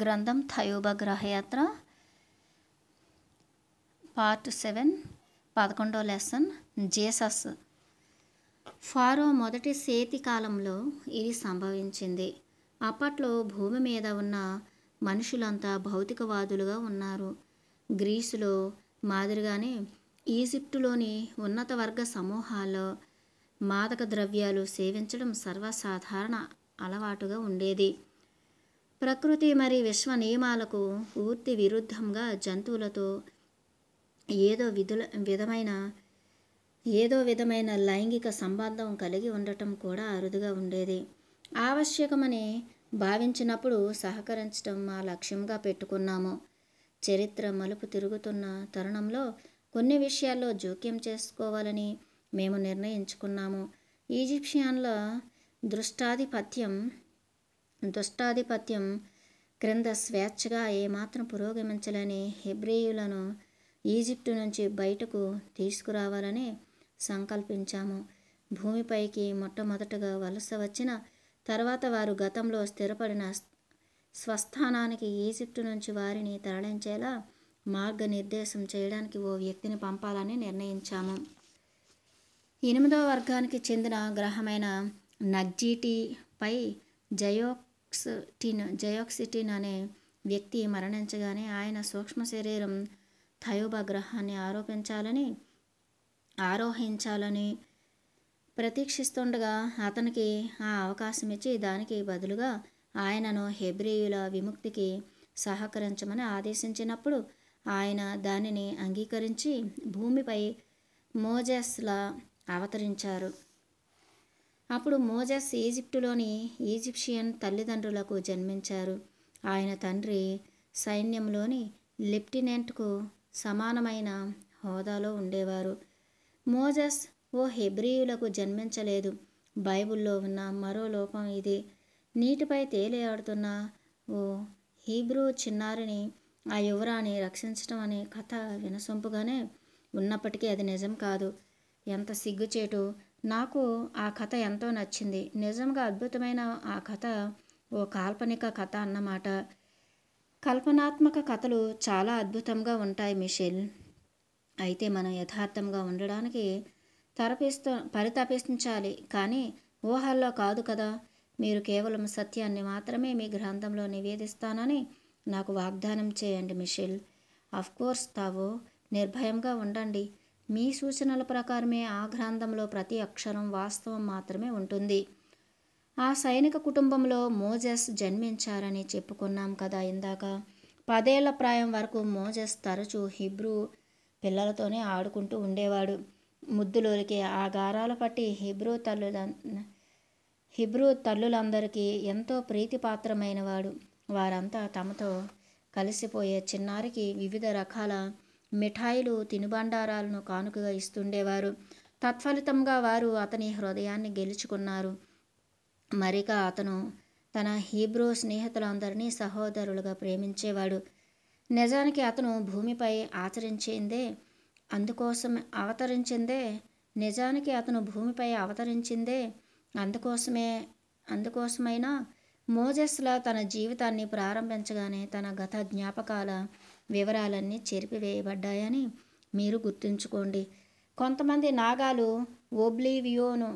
గ్రంథం థయోబ గ్రహయాత్ర పార్ట్ సెవెన్ పదకొండో లెసన్ జీసస్ ఫారో మొదటి సేతి కాలంలో ఇది సంభవించింది అప్పట్లో భూమి మీద ఉన్న మనుషులంతా భౌతికవాదులుగా ఉన్నారు గ్రీసులో మాదిరిగానే ఈజిప్టులోని ఉన్నత వర్గ సమూహాల్లో మాదక ద్రవ్యాలు సేవించడం సర్వసాధారణ అలవాటుగా ఉండేది ప్రకృతి మరి విశ్వ నియమాలకు పూర్తి విరుద్ధంగా జంతువులతో ఏదో విధుల విధమైన ఏదో విధమైన లైంగిక సంబంధం కలిగి ఉండటం కూడా అరుదుగా ఉండేది ఆవశ్యకమని భావించినప్పుడు సహకరించడం మా లక్ష్యంగా పెట్టుకున్నాము చరిత్ర మలుపు తిరుగుతున్న తరుణంలో కొన్ని విషయాల్లో జోక్యం చేసుకోవాలని మేము నిర్ణయించుకున్నాము ఈజిప్షియన్ల దృష్టాధిపత్యం దుష్టాధిపత్యం క్రింద స్వేచ్ఛగా ఏమాత్రం పురోగమించలేని హెబ్రేయులను ఈజిప్టు నుంచి బయటకు తీసుకురావాలని సంకల్పించాము భూమిపైకి మొట్టమొదటగా వలస వచ్చిన తర్వాత వారు గతంలో స్థిరపడిన స్వస్థానానికి ఈజిప్టు నుంచి వారిని తరలించేలా మార్గనిర్దేశం చేయడానికి ఓ వ్యక్తిని పంపాలని నిర్ణయించాము ఎనిమిదో వర్గానికి చెందిన గ్రహమైన నగ్జీటీపై జయో జయోక్సిటిన్ జయోక్సిటిన్ అనే వ్యక్తి మరణించగానే ఆయన సూక్ష్మ శరీరం గ్రహాన్ని ఆరోపించాలని ఆరోహించాలని ప్రతీక్షిస్తుండగా అతనికి ఆ అవకాశం ఇచ్చి దానికి బదులుగా ఆయనను హెబ్రేయుల విముక్తికి సహకరించమని ఆదేశించినప్పుడు ఆయన దానిని అంగీకరించి భూమిపై మోజెస్లా అవతరించారు అప్పుడు మోజస్ ఈజిప్టులోని ఈజిప్షియన్ తల్లిదండ్రులకు జన్మించారు ఆయన తండ్రి సైన్యంలోని లెఫ్టినెంట్కు సమానమైన హోదాలో ఉండేవారు మోజస్ ఓ హెబ్రియులకు జన్మించలేదు బైబిల్లో ఉన్న మరో లోపం ఇది నీటిపై తేలియాడుతున్న ఓ హీబ్రూ చిన్నారిని ఆ యువరాని రక్షించడం అనే కథ వినసొంపుగానే ఉన్నప్పటికీ అది నిజం కాదు ఎంత సిగ్గుచేటు నాకు ఆ కథ ఎంతో నచ్చింది నిజంగా అద్భుతమైన ఆ కథ ఓ కాల్పనిక కథ అన్నమాట కల్పనాత్మక కథలు చాలా అద్భుతంగా ఉంటాయి మిషెల్ అయితే మనం యథార్థంగా ఉండడానికి తరపిస్తూ పరితపిస్తుంచాలి కానీ ఊహల్లో కాదు కదా మీరు కేవలం సత్యాన్ని మాత్రమే మీ గ్రంథంలో నివేదిస్తానని నాకు వాగ్దానం చేయండి మిషెల్ కోర్స్ తావు నిర్భయంగా ఉండండి మీ సూచనల ప్రకారమే ఆ గ్రంథంలో ప్రతి అక్షరం వాస్తవం మాత్రమే ఉంటుంది ఆ సైనిక కుటుంబంలో మోజెస్ జన్మించారని చెప్పుకున్నాం కదా ఇందాక పదేళ్ల ప్రాయం వరకు మోజెస్ తరచూ హిబ్రూ పిల్లలతోనే ఆడుకుంటూ ఉండేవాడు ముద్దులోలికి ఆ గారాల పట్టి హిబ్రూ తల్లుల హిబ్రూ తల్లులందరికీ ఎంతో ప్రీతిపాత్రమైనవాడు వారంతా తమతో కలిసిపోయే చిన్నారికి వివిధ రకాల మిఠాయిలు తినుబండారాలను కానుకగా ఇస్తుండేవారు తత్ఫలితంగా వారు అతని హృదయాన్ని గెలుచుకున్నారు మరిక అతను తన హీబ్రూ స్నేహితులందరినీ సహోదరులుగా ప్రేమించేవాడు నిజానికి అతను భూమిపై ఆచరించిందే అందుకోసం అవతరించిందే నిజానికి అతను భూమిపై అవతరించిందే అందుకోసమే అందుకోసమైనా మోజెస్లా తన జీవితాన్ని ప్రారంభించగానే తన గత జ్ఞాపకాల వివరాలన్నీ చెరిపివేయబడ్డాయని మీరు గుర్తుంచుకోండి కొంతమంది నాగాలు ఓబ్లీవియోను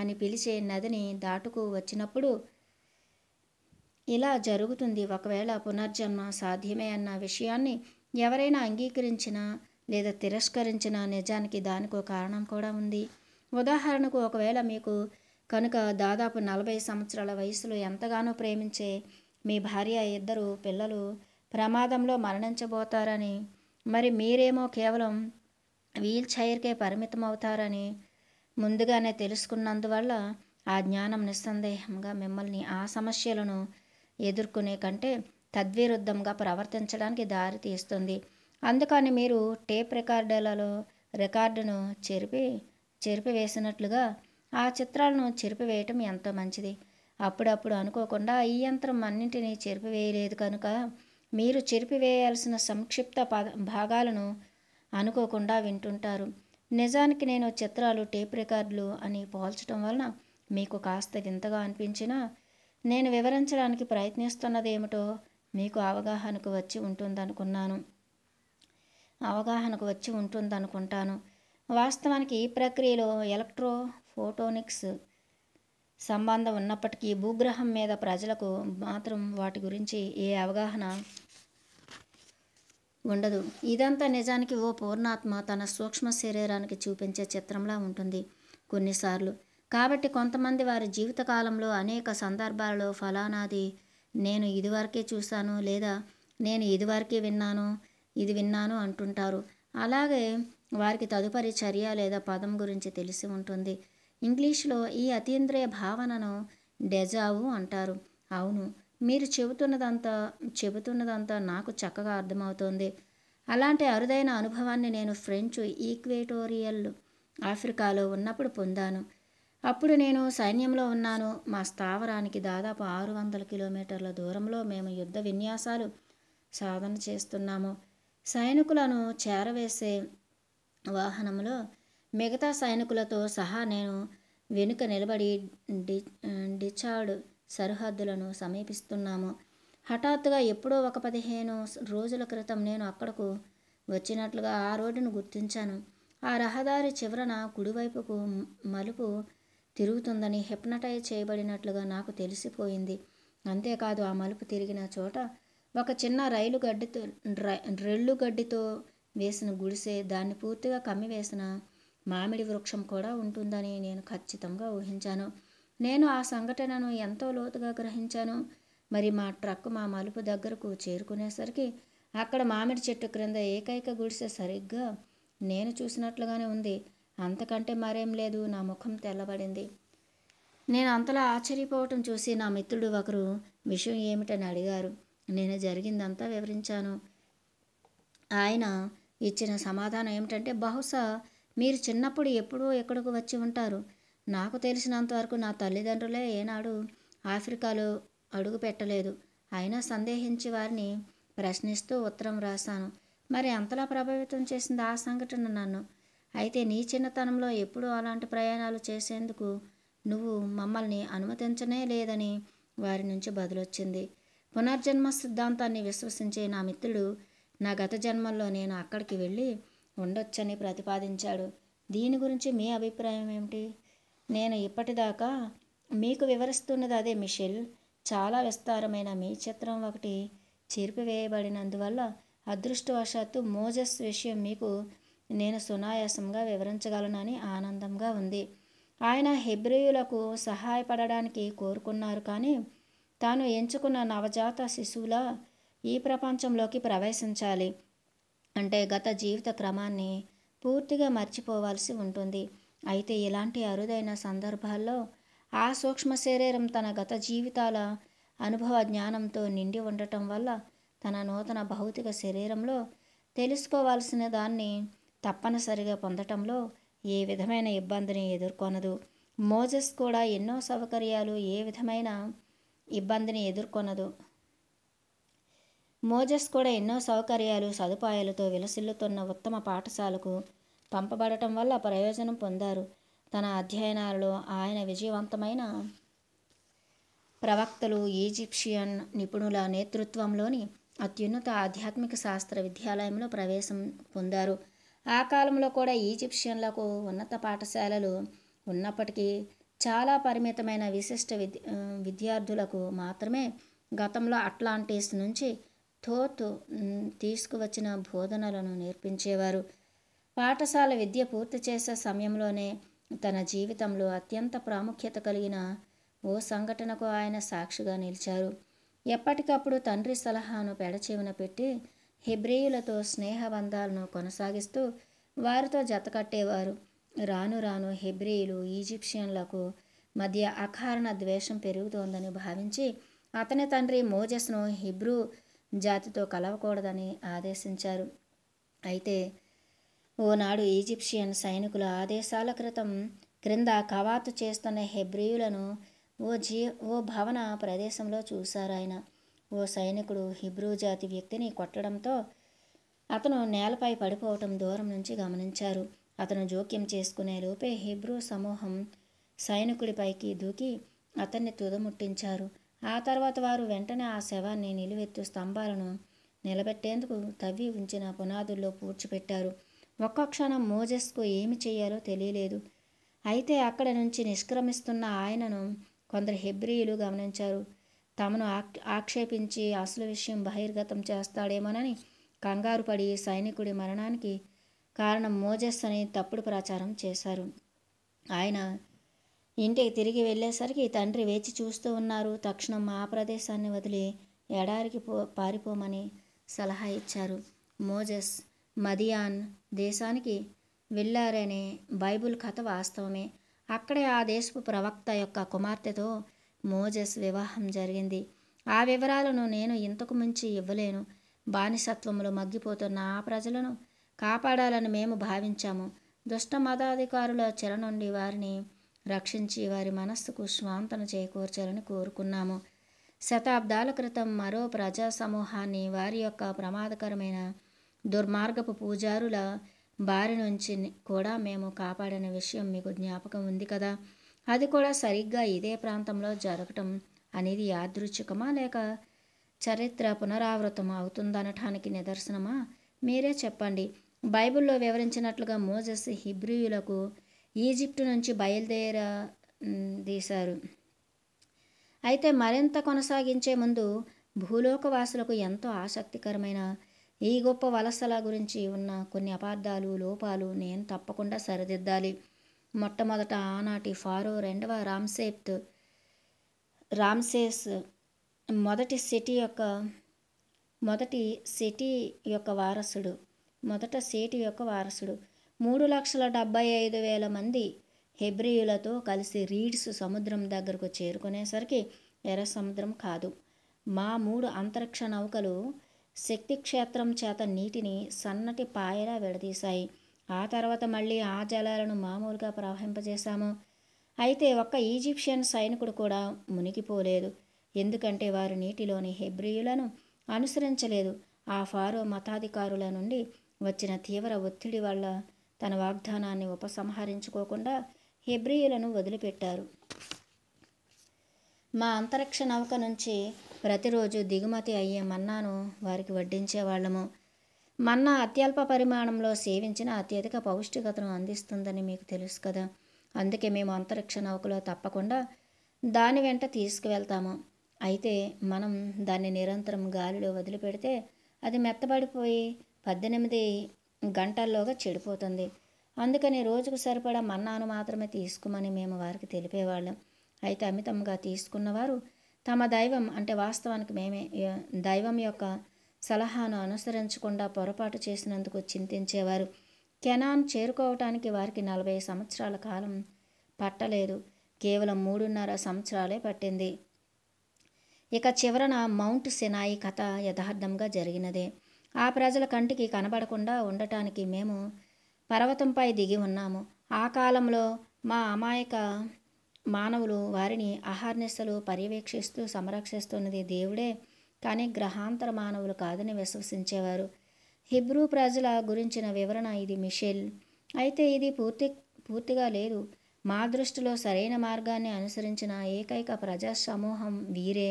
అని పిలిచే నదిని దాటుకు వచ్చినప్పుడు ఇలా జరుగుతుంది ఒకవేళ పునర్జన్మ సాధ్యమే అన్న విషయాన్ని ఎవరైనా అంగీకరించినా లేదా తిరస్కరించిన నిజానికి దానికో కారణం కూడా ఉంది ఉదాహరణకు ఒకవేళ మీకు కనుక దాదాపు నలభై సంవత్సరాల వయసులో ఎంతగానో ప్రేమించే మీ భార్య ఇద్దరు పిల్లలు ప్రమాదంలో మరణించబోతారని మరి మీరేమో కేవలం వీల్ చైర్కే పరిమితం అవుతారని ముందుగానే తెలుసుకున్నందువల్ల ఆ జ్ఞానం నిస్సందేహంగా మిమ్మల్ని ఆ సమస్యలను ఎదుర్కొనే కంటే తద్విరుద్ధంగా ప్రవర్తించడానికి దారి తీస్తుంది అందుకని మీరు టేప్ రికార్డులలో రికార్డును చెరిపి చెరిపివేసినట్లుగా ఆ చిత్రాలను చెరిపివేయటం ఎంతో మంచిది అప్పుడప్పుడు అనుకోకుండా ఈ యంత్రం అన్నింటినీ చెరిపివేయలేదు కనుక మీరు చెరిపివేయాల్సిన సంక్షిప్త భాగాలను అనుకోకుండా వింటుంటారు నిజానికి నేను చిత్రాలు టేప్ రికార్డులు అని పోల్చడం వలన మీకు కాస్త వింతగా అనిపించినా నేను వివరించడానికి ప్రయత్నిస్తున్నది ఏమిటో మీకు అవగాహనకు వచ్చి ఉంటుందనుకున్నాను అవగాహనకు వచ్చి ఉంటుందనుకుంటాను వాస్తవానికి ఈ ప్రక్రియలో ఎలక్ట్రో ఫోటోనిక్స్ సంబంధం ఉన్నప్పటికీ భూగ్రహం మీద ప్రజలకు మాత్రం వాటి గురించి ఏ అవగాహన ఉండదు ఇదంతా నిజానికి ఓ పూర్ణాత్మ తన సూక్ష్మ శరీరానికి చూపించే చిత్రంలా ఉంటుంది కొన్నిసార్లు కాబట్టి కొంతమంది వారి జీవితకాలంలో అనేక సందర్భాలలో ఫలానాది నేను ఇదివరకే చూశాను లేదా నేను ఇదివరకే విన్నాను ఇది విన్నాను అంటుంటారు అలాగే వారికి తదుపరి చర్య లేదా పదం గురించి తెలిసి ఉంటుంది ఇంగ్లీష్లో ఈ అతీంద్రియ భావనను డెజావు అంటారు అవును మీరు చెబుతున్నదంతా చెబుతున్నదంతా నాకు చక్కగా అర్థమవుతోంది అలాంటి అరుదైన అనుభవాన్ని నేను ఫ్రెంచ్ ఈక్వేటోరియల్ ఆఫ్రికాలో ఉన్నప్పుడు పొందాను అప్పుడు నేను సైన్యంలో ఉన్నాను మా స్థావరానికి దాదాపు ఆరు వందల కిలోమీటర్ల దూరంలో మేము యుద్ధ విన్యాసాలు సాధన చేస్తున్నాము సైనికులను చేరవేసే వాహనంలో మిగతా సైనికులతో సహా నేను వెనుక నిలబడి డి డిచార్డ్ సరిహద్దులను సమీపిస్తున్నాము హఠాత్తుగా ఎప్పుడో ఒక పదిహేను రోజుల క్రితం నేను అక్కడకు వచ్చినట్లుగా ఆ రోడ్డును గుర్తించాను ఆ రహదారి చివరన కుడివైపుకు మలుపు తిరుగుతుందని హిప్నటైజ్ చేయబడినట్లుగా నాకు తెలిసిపోయింది అంతేకాదు ఆ మలుపు తిరిగిన చోట ఒక చిన్న రైలు గడ్డితో రెల్లు గడ్డితో వేసిన గుడిసె దాన్ని పూర్తిగా కమ్మివేసిన మామిడి వృక్షం కూడా ఉంటుందని నేను ఖచ్చితంగా ఊహించాను నేను ఆ సంఘటనను ఎంతో లోతుగా గ్రహించాను మరి మా ట్రక్ మా మలుపు దగ్గరకు చేరుకునేసరికి అక్కడ మామిడి చెట్టు క్రింద ఏకైక గుడిసె సరిగ్గా నేను చూసినట్లుగానే ఉంది అంతకంటే మరేం లేదు నా ముఖం తెల్లబడింది నేను అంతలా ఆశ్చర్యపోవటం చూసి నా మిత్రుడు ఒకరు విషయం ఏమిటని అడిగారు నేను జరిగిందంతా వివరించాను ఆయన ఇచ్చిన సమాధానం ఏమిటంటే బహుశా మీరు చిన్నప్పుడు ఎప్పుడో ఎక్కడికి వచ్చి ఉంటారు నాకు తెలిసినంత వరకు నా తల్లిదండ్రులే ఏనాడు ఆఫ్రికాలో అడుగు పెట్టలేదు అయినా సందేహించి వారిని ప్రశ్నిస్తూ ఉత్తరం రాశాను మరి అంతలా ప్రభావితం చేసింది ఆ సంఘటన నన్ను అయితే నీ చిన్నతనంలో ఎప్పుడూ అలాంటి ప్రయాణాలు చేసేందుకు నువ్వు మమ్మల్ని అనుమతించనే లేదని వారి నుంచి బదులొచ్చింది పునర్జన్మ సిద్ధాంతాన్ని విశ్వసించే నా మిత్రుడు నా గత జన్మల్లో నేను అక్కడికి వెళ్ళి ఉండొచ్చని ప్రతిపాదించాడు దీని గురించి మీ అభిప్రాయం ఏమిటి నేను ఇప్పటిదాకా మీకు వివరిస్తున్నది అదే మిషెల్ చాలా విస్తారమైన మీ చిత్రం ఒకటి చేర్పివేయబడినందువల్ల అదృష్టవశాత్తు మోజస్ విషయం మీకు నేను సునాయాసంగా వివరించగలనని ఆనందంగా ఉంది ఆయన హెబ్రియులకు సహాయపడడానికి కోరుకున్నారు కానీ తాను ఎంచుకున్న నవజాత శిశువుల ఈ ప్రపంచంలోకి ప్రవేశించాలి అంటే గత జీవిత క్రమాన్ని పూర్తిగా మర్చిపోవాల్సి ఉంటుంది అయితే ఇలాంటి అరుదైన సందర్భాల్లో ఆ సూక్ష్మ శరీరం తన గత జీవితాల అనుభవ జ్ఞానంతో నిండి ఉండటం వల్ల తన నూతన భౌతిక శరీరంలో తెలుసుకోవాల్సిన దాన్ని తప్పనిసరిగా పొందటంలో ఏ విధమైన ఇబ్బందిని ఎదుర్కొనదు మోజెస్ కూడా ఎన్నో సౌకర్యాలు ఏ విధమైన ఇబ్బందిని ఎదుర్కొనదు మోజెస్ కూడా ఎన్నో సౌకర్యాలు సదుపాయాలతో విలసిల్లుతున్న ఉత్తమ పాఠశాలకు పంపబడటం వల్ల ప్రయోజనం పొందారు తన అధ్యయనాలలో ఆయన విజయవంతమైన ప్రవక్తలు ఈజిప్షియన్ నిపుణుల నేతృత్వంలోని అత్యున్నత ఆధ్యాత్మిక శాస్త్ర విద్యాలయంలో ప్రవేశం పొందారు ఆ కాలంలో కూడా ఈజిప్షియన్లకు ఉన్నత పాఠశాలలు ఉన్నప్పటికీ చాలా పరిమితమైన విశిష్ట విద్యార్థులకు మాత్రమే గతంలో అట్లాంటిస్ నుంచి థోత్ తీసుకువచ్చిన బోధనలను నేర్పించేవారు పాఠశాల విద్య పూర్తి చేసే సమయంలోనే తన జీవితంలో అత్యంత ప్రాముఖ్యత కలిగిన ఓ సంఘటనకు ఆయన సాక్షిగా నిలిచారు ఎప్పటికప్పుడు తండ్రి సలహాను పెడచెవిన పెట్టి హిబ్రేయులతో స్నేహబంధాలను కొనసాగిస్తూ వారితో జతకట్టేవారు రాను రాను హెబ్రేయులు ఈజిప్షియన్లకు మధ్య అకారణ ద్వేషం పెరుగుతోందని భావించి అతని తండ్రి మోజెస్ను హిబ్రూ జాతితో కలవకూడదని ఆదేశించారు అయితే ఓనాడు ఈజిప్షియన్ సైనికుల ఆదేశాల క్రితం క్రింద కవాతు చేస్తున్న హెబ్రియులను ఓ జీ ఓ భవన ప్రదేశంలో చూశారాయన ఓ సైనికుడు హిబ్రూ జాతి వ్యక్తిని కొట్టడంతో అతను నేలపై పడిపోవటం దూరం నుంచి గమనించారు అతను జోక్యం చేసుకునే లోపే హిబ్రూ సమూహం సైనికుడిపైకి దూకి అతన్ని తుదముట్టించారు ఆ తర్వాత వారు వెంటనే ఆ శవాన్ని నిలువెత్తు స్తంభాలను నిలబెట్టేందుకు తవ్వి ఉంచిన పునాదుల్లో పూడ్చిపెట్టారు ఒక్క క్షణం మోజెస్కు ఏమి చేయాలో తెలియలేదు అయితే అక్కడ నుంచి నిష్క్రమిస్తున్న ఆయనను కొందరు హెబ్రియులు గమనించారు తమను ఆక్షేపించి అసలు విషయం బహిర్గతం చేస్తాడేమోనని కంగారు పడి సైనికుడి మరణానికి కారణం మోజెస్ అని తప్పుడు ప్రచారం చేశారు ఆయన ఇంటికి తిరిగి వెళ్ళేసరికి తండ్రి వేచి చూస్తూ ఉన్నారు తక్షణం ఆ ప్రదేశాన్ని వదిలి ఎడారికి పో పారిపోమని సలహా ఇచ్చారు మోజెస్ మదియాన్ దేశానికి వెళ్ళారనే బైబుల్ కథ వాస్తవమే అక్కడే ఆ దేశపు ప్రవక్త యొక్క కుమార్తెతో మోజెస్ వివాహం జరిగింది ఆ వివరాలను నేను ఇంతకు మించి ఇవ్వలేను బానిసత్వంలో మగ్గిపోతున్న ఆ ప్రజలను కాపాడాలని మేము భావించాము దుష్ట మతాధికారుల చెర నుండి వారిని రక్షించి వారి మనస్సుకు స్వాంతన చేకూర్చాలని కోరుకున్నాము శతాబ్దాల క్రితం మరో ప్రజా సమూహాన్ని వారి యొక్క ప్రమాదకరమైన దుర్మార్గపు పూజారుల బారి నుంచి కూడా మేము కాపాడిన విషయం మీకు జ్ఞాపకం ఉంది కదా అది కూడా సరిగ్గా ఇదే ప్రాంతంలో జరగటం అనేది యాదృచ్ఛికమా లేక చరిత్ర పునరావృతం అవుతుందనటానికి నిదర్శనమా మీరే చెప్పండి బైబిల్లో వివరించినట్లుగా మోజస్ హిబ్రియులకు ఈజిప్టు నుంచి బయలుదేరా తీశారు అయితే మరింత కొనసాగించే ముందు భూలోకవాసులకు ఎంతో ఆసక్తికరమైన ఈ గొప్ప వలసల గురించి ఉన్న కొన్ని అపార్థాలు లోపాలు నేను తప్పకుండా సరిదిద్దాలి మొట్టమొదట ఆనాటి ఫారో రెండవ రామ్సేప్త్ రామ్సేస్ మొదటి సిటీ యొక్క మొదటి సిటీ యొక్క వారసుడు మొదట సేటి యొక్క వారసుడు మూడు లక్షల డెబ్బై ఐదు వేల మంది హెబ్రియులతో కలిసి రీడ్స్ సముద్రం దగ్గరకు చేరుకునేసరికి ఎర్ర సముద్రం కాదు మా మూడు అంతరిక్ష నౌకలు శక్తి క్షేత్రం చేత నీటిని సన్నటి పాయలా విడదీశాయి ఆ తర్వాత మళ్ళీ ఆ జలాలను మామూలుగా ప్రవహింపజేశాము అయితే ఒక్క ఈజిప్షియన్ సైనికుడు కూడా మునిగిపోలేదు ఎందుకంటే వారు నీటిలోని హెబ్రియులను అనుసరించలేదు ఆ ఫారో మతాధికారుల నుండి వచ్చిన తీవ్ర ఒత్తిడి వల్ల తన వాగ్దానాన్ని ఉపసంహరించుకోకుండా హెబ్రియులను వదిలిపెట్టారు మా అంతరిక్ష నౌక నుంచి ప్రతిరోజు దిగుమతి అయ్యే మన్నాను వారికి వడ్డించేవాళ్ళము మన్నా అత్యల్ప పరిమాణంలో సేవించిన అత్యధిక పౌష్టికతను అందిస్తుందని మీకు తెలుసు కదా అందుకే మేము అంతరిక్ష నౌకలో తప్పకుండా దాని వెంట తీసుకువెళ్తాము అయితే మనం దాన్ని నిరంతరం గాలిలో వదిలిపెడితే అది మెత్తబడిపోయి పద్దెనిమిది గంటల్లోగా చెడిపోతుంది అందుకని రోజుకు సరిపడా మన్నాను మాత్రమే తీసుకోమని మేము వారికి తెలిపేవాళ్ళం అయితే అమితంగా తీసుకున్నవారు తమ దైవం అంటే వాస్తవానికి మేమే దైవం యొక్క సలహాను అనుసరించకుండా పొరపాటు చేసినందుకు చింతించేవారు కెనాన్ చేరుకోవటానికి వారికి నలభై సంవత్సరాల కాలం పట్టలేదు కేవలం మూడున్నర సంవత్సరాలే పట్టింది ఇక చివరన మౌంట్ సినాయి కథ యథార్థంగా జరిగినదే ఆ ప్రజల కంటికి కనబడకుండా ఉండటానికి మేము పర్వతంపై దిగి ఉన్నాము ఆ కాలంలో మా అమాయక మానవులు వారిని అహర్నిశలు పర్యవేక్షిస్తూ సంరక్షిస్తున్నది దేవుడే కానీ గ్రహాంతర మానవులు కాదని విశ్వసించేవారు హిబ్రూ ప్రజల గురించిన వివరణ ఇది మిషెల్ అయితే ఇది పూర్తి పూర్తిగా లేదు మా దృష్టిలో సరైన మార్గాన్ని అనుసరించిన ఏకైక ప్రజా సమూహం వీరే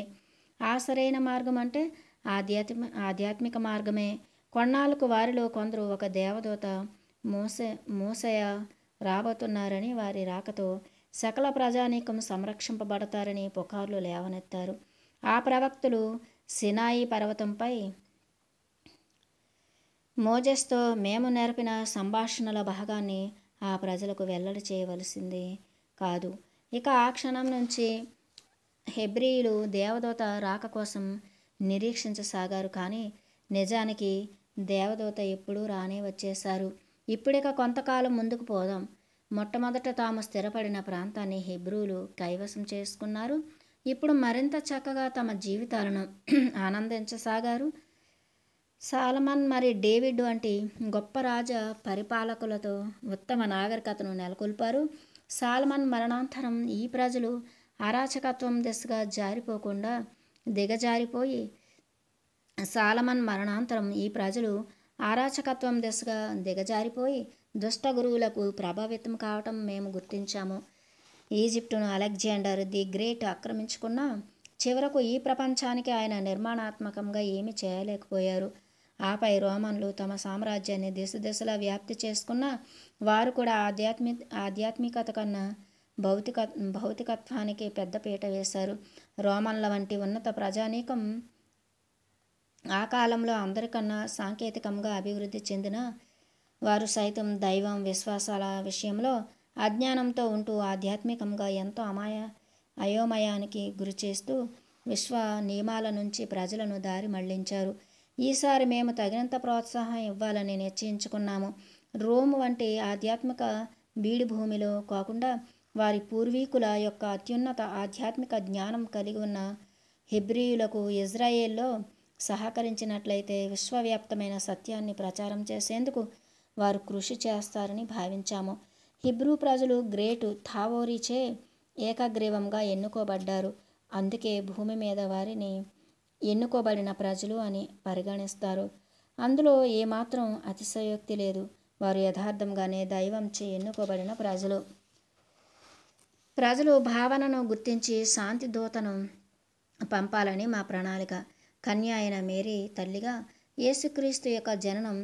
ఆ సరైన మార్గం అంటే ఆధ్యాత్మ ఆధ్యాత్మిక మార్గమే కొన్నాళ్ళకు వారిలో కొందరు ఒక దేవదూత మూస మూసయ రాబోతున్నారని వారి రాకతో సకల ప్రజానీకం సంరక్షింపబడతారని పుకార్లు లేవనెత్తారు ఆ ప్రవక్తులు సినాయి పర్వతంపై మోజెస్తో మేము నేర్పిన సంభాషణల భాగాన్ని ఆ ప్రజలకు వెల్లడి చేయవలసింది కాదు ఇక ఆ క్షణం నుంచి హెబ్రియులు దేవదూత రాక కోసం నిరీక్షించసాగారు కానీ నిజానికి దేవదూత ఎప్పుడూ రానే వచ్చేశారు ఇప్పుడిక కొంతకాలం ముందుకు పోదాం మొట్టమొదట తాము స్థిరపడిన ప్రాంతాన్ని హిబ్రూలు కైవసం చేసుకున్నారు ఇప్పుడు మరింత చక్కగా తమ జీవితాలను ఆనందించసాగారు సాలమన్ మరి డేవిడ్ వంటి గొప్ప రాజ పరిపాలకులతో ఉత్తమ నాగరికతను నెలకొల్పారు సాల్మన్ మరణాంతరం ఈ ప్రజలు అరాచకత్వం దిశగా జారిపోకుండా దిగజారిపోయి సాలమన్ మరణాంతరం ఈ ప్రజలు ఆరాచకత్వం దిశగా దిగజారిపోయి దుష్ట గురువులకు ప్రభావితం కావటం మేము గుర్తించాము ఈజిప్టును అలెగ్జాండర్ ది గ్రేట్ ఆక్రమించుకున్న చివరకు ఈ ప్రపంచానికి ఆయన నిర్మాణాత్మకంగా ఏమి చేయలేకపోయారు ఆపై రోమన్లు తమ సామ్రాజ్యాన్ని దిశ దిశలా వ్యాప్తి చేసుకున్న వారు కూడా ఆధ్యాత్మి ఆధ్యాత్మికత కన్నా భౌతిక భౌతికత్వానికి పెద్దపీట వేశారు రోమన్ల వంటి ఉన్నత ప్రజానీకం ఆ కాలంలో అందరికన్నా సాంకేతికంగా అభివృద్ధి చెందిన వారు సైతం దైవం విశ్వాసాల విషయంలో అజ్ఞానంతో ఉంటూ ఆధ్యాత్మికంగా ఎంతో అమాయ అయోమయానికి గురి చేస్తూ విశ్వ నియమాల నుంచి ప్రజలను దారి మళ్లించారు ఈసారి మేము తగినంత ప్రోత్సాహం ఇవ్వాలని నిశ్చయించుకున్నాము రోమ్ వంటి ఆధ్యాత్మిక బీడి భూమిలో కాకుండా వారి పూర్వీకుల యొక్క అత్యున్నత ఆధ్యాత్మిక జ్ఞానం కలిగి ఉన్న హెబ్రియులకు ఇజ్రాయేల్లో సహకరించినట్లయితే విశ్వవ్యాప్తమైన సత్యాన్ని ప్రచారం చేసేందుకు వారు కృషి చేస్తారని భావించాము హిబ్రూ ప్రజలు గ్రేటు థావోరీచే ఏకగ్రీవంగా ఎన్నుకోబడ్డారు అందుకే భూమి మీద వారిని ఎన్నుకోబడిన ప్రజలు అని పరిగణిస్తారు అందులో ఏమాత్రం అతిశయోక్తి లేదు వారు యథార్థంగానే దైవంచే ఎన్నుకోబడిన ప్రజలు ప్రజలు భావనను గుర్తించి శాంతి దూతను పంపాలని మా ప్రణాళిక కన్య అయిన మేరీ తల్లిగా యేసుక్రీస్తు యొక్క జననం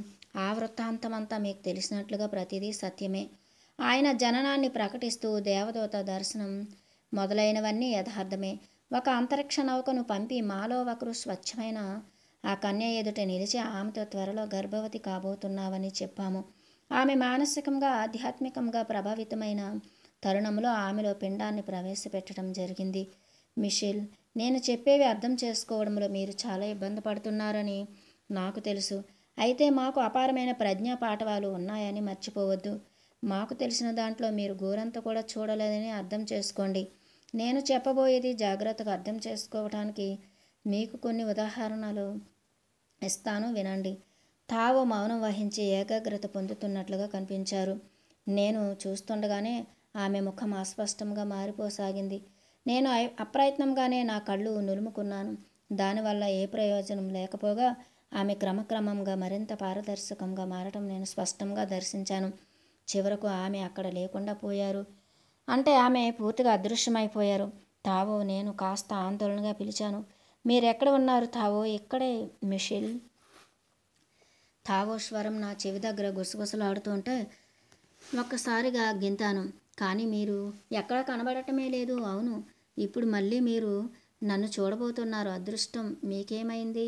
ఆ వృత్తాంతమంతా మీకు తెలిసినట్లుగా ప్రతిదీ సత్యమే ఆయన జననాన్ని ప్రకటిస్తూ దేవదూత దర్శనం మొదలైనవన్నీ యథార్థమే ఒక అంతరిక్ష నౌకను పంపి మాలో ఒకరు స్వచ్ఛమైన ఆ కన్య ఎదుట నిలిచి ఆమెతో త్వరలో గర్భవతి కాబోతున్నావని చెప్పాము ఆమె మానసికంగా ఆధ్యాత్మికంగా ప్రభావితమైన తరుణంలో ఆమెలో పిండాన్ని ప్రవేశపెట్టడం జరిగింది మిషిల్ నేను చెప్పేవి అర్థం చేసుకోవడంలో మీరు చాలా ఇబ్బంది పడుతున్నారని నాకు తెలుసు అయితే మాకు అపారమైన ప్రజ్ఞా పాఠవాలు ఉన్నాయని మర్చిపోవద్దు మాకు తెలిసిన దాంట్లో మీరు గోరంత కూడా చూడలేదని అర్థం చేసుకోండి నేను చెప్పబోయేది జాగ్రత్తగా అర్థం చేసుకోవడానికి మీకు కొన్ని ఉదాహరణలు ఇస్తాను వినండి తావు మౌనం వహించి ఏకాగ్రత పొందుతున్నట్లుగా కనిపించారు నేను చూస్తుండగానే ఆమె ముఖం అస్పష్టంగా మారిపోసాగింది నేను అప్రయత్నంగానే నా కళ్ళు నులుముకున్నాను దానివల్ల ఏ ప్రయోజనం లేకపోగా ఆమె క్రమక్రమంగా మరింత పారదర్శకంగా మారటం నేను స్పష్టంగా దర్శించాను చివరకు ఆమె అక్కడ లేకుండా పోయారు అంటే ఆమె పూర్తిగా అదృశ్యమైపోయారు తావో నేను కాస్త ఆందోళనగా పిలిచాను మీరెక్కడ ఉన్నారు తావో ఇక్కడే మిషిల్ తావో స్వరం నా చెవి దగ్గర గుసగుసలాడుతుంటే ఒక్కసారిగా గింతాను కానీ మీరు ఎక్కడ కనబడటమే లేదు అవును ఇప్పుడు మళ్ళీ మీరు నన్ను చూడబోతున్నారు అదృష్టం మీకేమైంది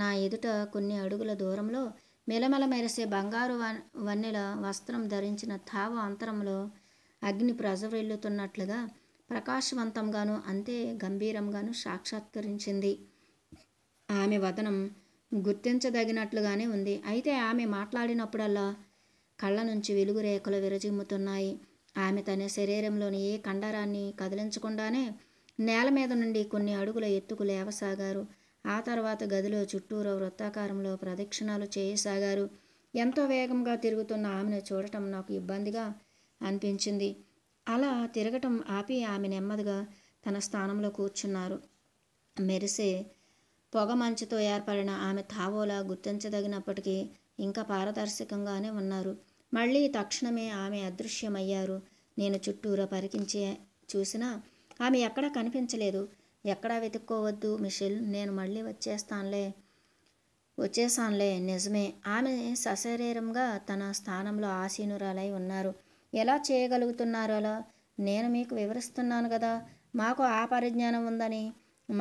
నా ఎదుట కొన్ని అడుగుల దూరంలో మెలమెల మెరిసే బంగారు వన్నెల వస్త్రం ధరించిన తావ అంతరంలో అగ్ని ప్రజవెళ్ళుతున్నట్లుగా ప్రకాశవంతంగాను అంతే గంభీరంగాను సాక్షాత్కరించింది ఆమె వదనం గుర్తించదగినట్లుగానే ఉంది అయితే ఆమె మాట్లాడినప్పుడల్లా కళ్ళ నుంచి వెలుగు రేఖలు విరజిమ్ముతున్నాయి ఆమె తన శరీరంలోని ఏ కండరాన్ని కదిలించకుండానే నేల మీద నుండి కొన్ని అడుగుల ఎత్తుకు లేవసాగారు ఆ తర్వాత గదిలో చుట్టూరో వృత్తాకారంలో ప్రదక్షిణాలు చేయసాగారు ఎంతో వేగంగా తిరుగుతున్న ఆమెను చూడటం నాకు ఇబ్బందిగా అనిపించింది అలా తిరగటం ఆపి ఆమె నెమ్మదిగా తన స్థానంలో కూర్చున్నారు మెరిసే పొగ మంచుతో ఏర్పడిన ఆమె తావోలా గుర్తించదగినప్పటికీ ఇంకా పారదర్శకంగానే ఉన్నారు మళ్ళీ తక్షణమే ఆమె అదృశ్యమయ్యారు నేను చుట్టూరా పరికించే చూసినా ఆమె ఎక్కడా కనిపించలేదు ఎక్కడా వెతుక్కోవద్దు మిషిల్ నేను మళ్ళీ వచ్చేస్తానులే వచ్చేసానులే నిజమే ఆమె సశరీరంగా తన స్థానంలో ఆసీనురాలై ఉన్నారు ఎలా చేయగలుగుతున్నారు అలా నేను మీకు వివరిస్తున్నాను కదా మాకు ఆ పరిజ్ఞానం ఉందని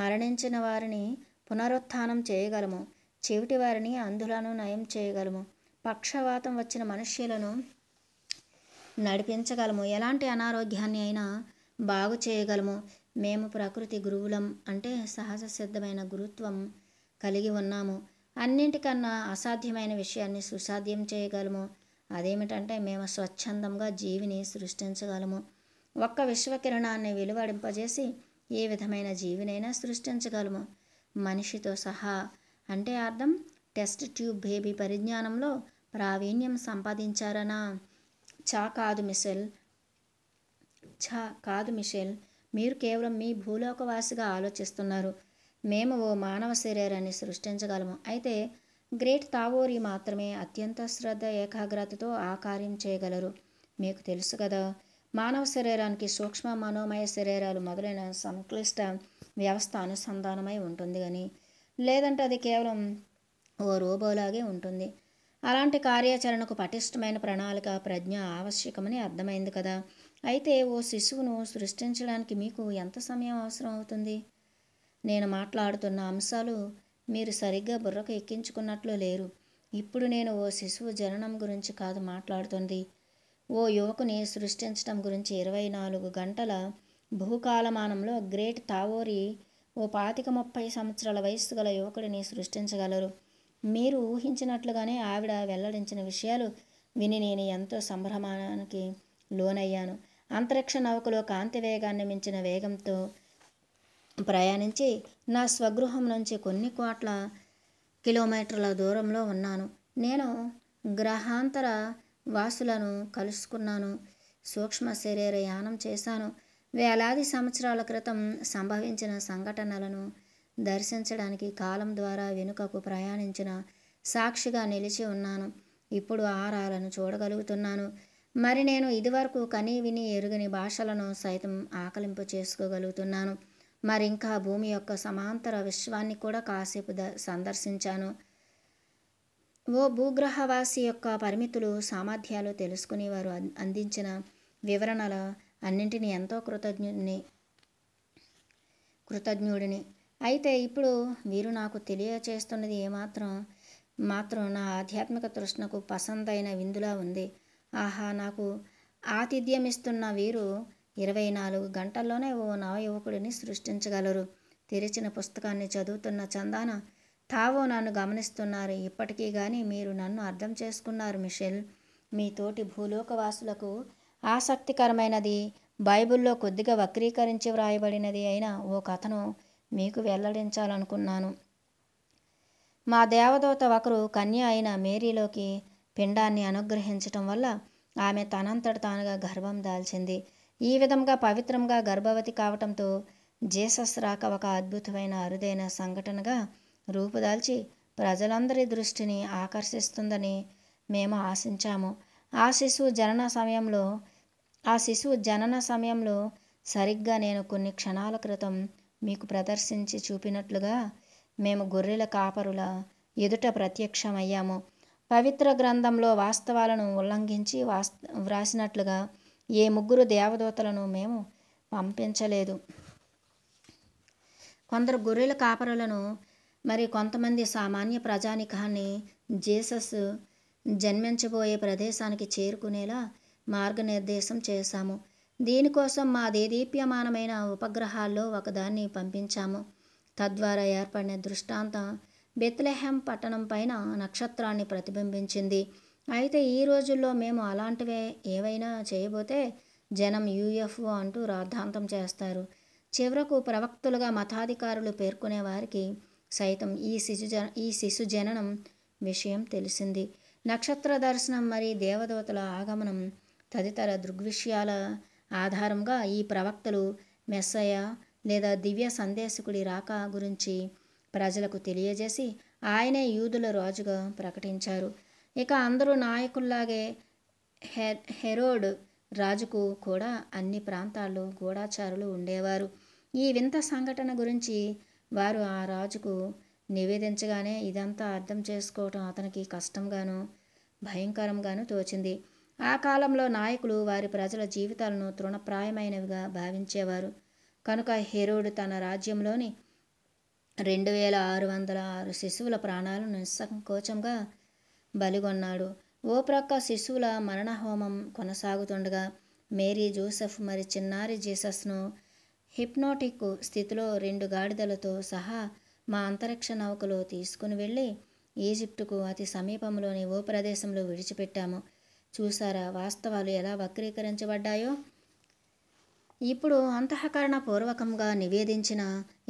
మరణించిన వారిని పునరుత్థానం చేయగలము చెవిటి వారిని అంధులను నయం చేయగలము పక్షవాతం వచ్చిన మనుష్యులను నడిపించగలము ఎలాంటి అనారోగ్యాన్ని అయినా బాగు చేయగలము మేము ప్రకృతి గురువులం అంటే సహజ సిద్ధమైన గురుత్వం కలిగి ఉన్నాము అన్నింటికన్నా అసాధ్యమైన విషయాన్ని సుసాధ్యం చేయగలము అదేమిటంటే మేము స్వచ్ఛందంగా జీవిని సృష్టించగలము ఒక్క విశ్వకిరణాన్ని వెలువడింపజేసి ఏ విధమైన జీవినైనా సృష్టించగలము మనిషితో సహా అంటే అర్థం టెస్ట్ ట్యూబ్ బేబీ పరిజ్ఞానంలో ప్రావీణ్యం సంపాదించారనా చా కాదు మిషెల్ చా కాదు మిషెల్ మీరు కేవలం మీ భూలోకవాసిగా ఆలోచిస్తున్నారు మేము ఓ మానవ శరీరాన్ని సృష్టించగలము అయితే గ్రేట్ తావోరి మాత్రమే అత్యంత శ్రద్ధ ఏకాగ్రతతో ఆ కార్యం చేయగలరు మీకు తెలుసు కదా మానవ శరీరానికి సూక్ష్మ మనోమయ శరీరాలు మొదలైన సంక్లిష్ట వ్యవస్థ అనుసంధానమై ఉంటుంది కానీ లేదంటే అది కేవలం ఓ రోబోలాగే ఉంటుంది అలాంటి కార్యాచరణకు పటిష్టమైన ప్రణాళిక ప్రజ్ఞ ఆవశ్యకమని అర్థమైంది కదా అయితే ఓ శిశువును సృష్టించడానికి మీకు ఎంత సమయం అవసరం అవుతుంది నేను మాట్లాడుతున్న అంశాలు మీరు సరిగ్గా బుర్రకు ఎక్కించుకున్నట్లు లేరు ఇప్పుడు నేను ఓ శిశువు జననం గురించి కాదు మాట్లాడుతుంది ఓ యువకుని సృష్టించడం గురించి ఇరవై నాలుగు గంటల భూకాలమానంలో గ్రేట్ తావోరి ఓ పాతిక ముప్పై సంవత్సరాల వయస్సు గల యువకుడిని సృష్టించగలరు మీరు ఊహించినట్లుగానే ఆవిడ వెల్లడించిన విషయాలు విని నేను ఎంతో సంభ్రమానికి లోనయ్యాను అంతరిక్ష నౌకలో కాంతి వేగాన్ని మించిన వేగంతో ప్రయాణించి నా స్వగృహం నుంచి కొన్ని కోట్ల కిలోమీటర్ల దూరంలో ఉన్నాను నేను గ్రహాంతర వాసులను కలుసుకున్నాను సూక్ష్మ శరీర యానం చేశాను వేలాది సంవత్సరాల క్రితం సంభవించిన సంఘటనలను దర్శించడానికి కాలం ద్వారా వెనుకకు ప్రయాణించిన సాక్షిగా నిలిచి ఉన్నాను ఇప్పుడు ఆరాలను చూడగలుగుతున్నాను మరి నేను ఇదివరకు కని విని ఎరుగని భాషలను సైతం ఆకలింపు చేసుకోగలుగుతున్నాను మరింకా భూమి యొక్క సమాంతర విశ్వాన్ని కూడా కాసేపు ద సందర్శించాను ఓ భూగ్రహవాసి యొక్క పరిమితులు సామర్థ్యాలు తెలుసుకుని వారు అందించిన వివరణల అన్నింటినీ ఎంతో కృతజ్ఞుడిని కృతజ్ఞుడిని అయితే ఇప్పుడు మీరు నాకు తెలియచేస్తున్నది ఏమాత్రం మాత్రం నా ఆధ్యాత్మిక తృష్ణకు పసందైన విందులా ఉంది ఆహా నాకు ఆతిథ్యమిస్తున్న వీరు ఇరవై నాలుగు గంటల్లోనే ఓ నవయువకుడిని సృష్టించగలరు తెరిచిన పుస్తకాన్ని చదువుతున్న చందాన తావో నన్ను గమనిస్తున్నారు ఇప్పటికీ కానీ మీరు నన్ను అర్థం చేసుకున్నారు మిషెల్ మీ తోటి భూలోకవాసులకు ఆసక్తికరమైనది బైబిల్లో కొద్దిగా వక్రీకరించి వ్రాయబడినది అయిన ఓ కథను మీకు వెల్లడించాలనుకున్నాను మా దేవదూత ఒకరు కన్య అయిన మేరీలోకి పిండాన్ని అనుగ్రహించటం వల్ల ఆమె తనంతట తానుగా గర్భం దాల్చింది ఈ విధంగా పవిత్రంగా గర్భవతి కావటంతో జీసస్ రాక ఒక అద్భుతమైన అరుదైన సంఘటనగా రూపుదాల్చి ప్రజలందరి దృష్టిని ఆకర్షిస్తుందని మేము ఆశించాము ఆ శిశువు జనన సమయంలో ఆ శిశువు జనన సమయంలో సరిగ్గా నేను కొన్ని క్షణాల క్రితం మీకు ప్రదర్శించి చూపినట్లుగా మేము గొర్రెల కాపరుల ఎదుట ప్రత్యక్షమయ్యాము పవిత్ర గ్రంథంలో వాస్తవాలను ఉల్లంఘించి వాస్త వ్రాసినట్లుగా ఏ ముగ్గురు దేవదూతలను మేము పంపించలేదు కొందరు గొర్రెల కాపరులను మరి కొంతమంది సామాన్య ప్రజానికాన్ని జీసస్ జన్మించబోయే ప్రదేశానికి చేరుకునేలా మార్గనిర్దేశం చేశాము దీనికోసం మా దేదీప్యమానమైన ఉపగ్రహాల్లో ఒకదాన్ని పంపించాము తద్వారా ఏర్పడిన దృష్టాంతం బెత్లెహెం పట్టణం పైన నక్షత్రాన్ని ప్రతిబింబించింది అయితే ఈ రోజుల్లో మేము అలాంటివే ఏవైనా చేయబోతే జనం యూఎఫ్ఓ అంటూ రాద్ధాంతం చేస్తారు చివరకు ప్రవక్తులుగా మతాధికారులు పేర్కొనే వారికి సైతం ఈ శిశు జన ఈ శిశు జననం విషయం తెలిసింది నక్షత్ర దర్శనం మరి దేవదేవతల ఆగమనం తదితర దృగ్విషయాల ఆధారంగా ఈ ప్రవక్తలు మెస్సయ లేదా దివ్య సందేశకుడి రాక గురించి ప్రజలకు తెలియజేసి ఆయనే యూదుల రాజుగా ప్రకటించారు ఇక అందరూ నాయకుల్లాగే హె హెరోడ్ రాజుకు కూడా అన్ని ప్రాంతాల్లో గూఢాచారులు ఉండేవారు ఈ వింత సంఘటన గురించి వారు ఆ రాజుకు నివేదించగానే ఇదంతా అర్థం చేసుకోవటం అతనికి కష్టంగాను భయంకరంగాను తోచింది ఆ కాలంలో నాయకులు వారి ప్రజల జీవితాలను తృణప్రాయమైనవిగా భావించేవారు కనుక హెరోడు తన రాజ్యంలోని రెండు వేల ఆరు వందల ఆరు శిశువుల ప్రాణాలను నిస్సంకోచంగా బలిగొన్నాడు ఓ ప్రక్క శిశువుల మరణ హోమం కొనసాగుతుండగా మేరీ జోసెఫ్ మరి చిన్నారి జీసస్ను హిప్నోటిక్ స్థితిలో రెండు గాడిదలతో సహా మా అంతరిక్ష నౌకలో తీసుకుని వెళ్ళి ఈజిప్టుకు అతి సమీపంలోని ఓ ప్రదేశంలో విడిచిపెట్టాము చూసారా వాస్తవాలు ఎలా వక్రీకరించబడ్డాయో ఇప్పుడు అంతఃకరణ పూర్వకంగా నివేదించిన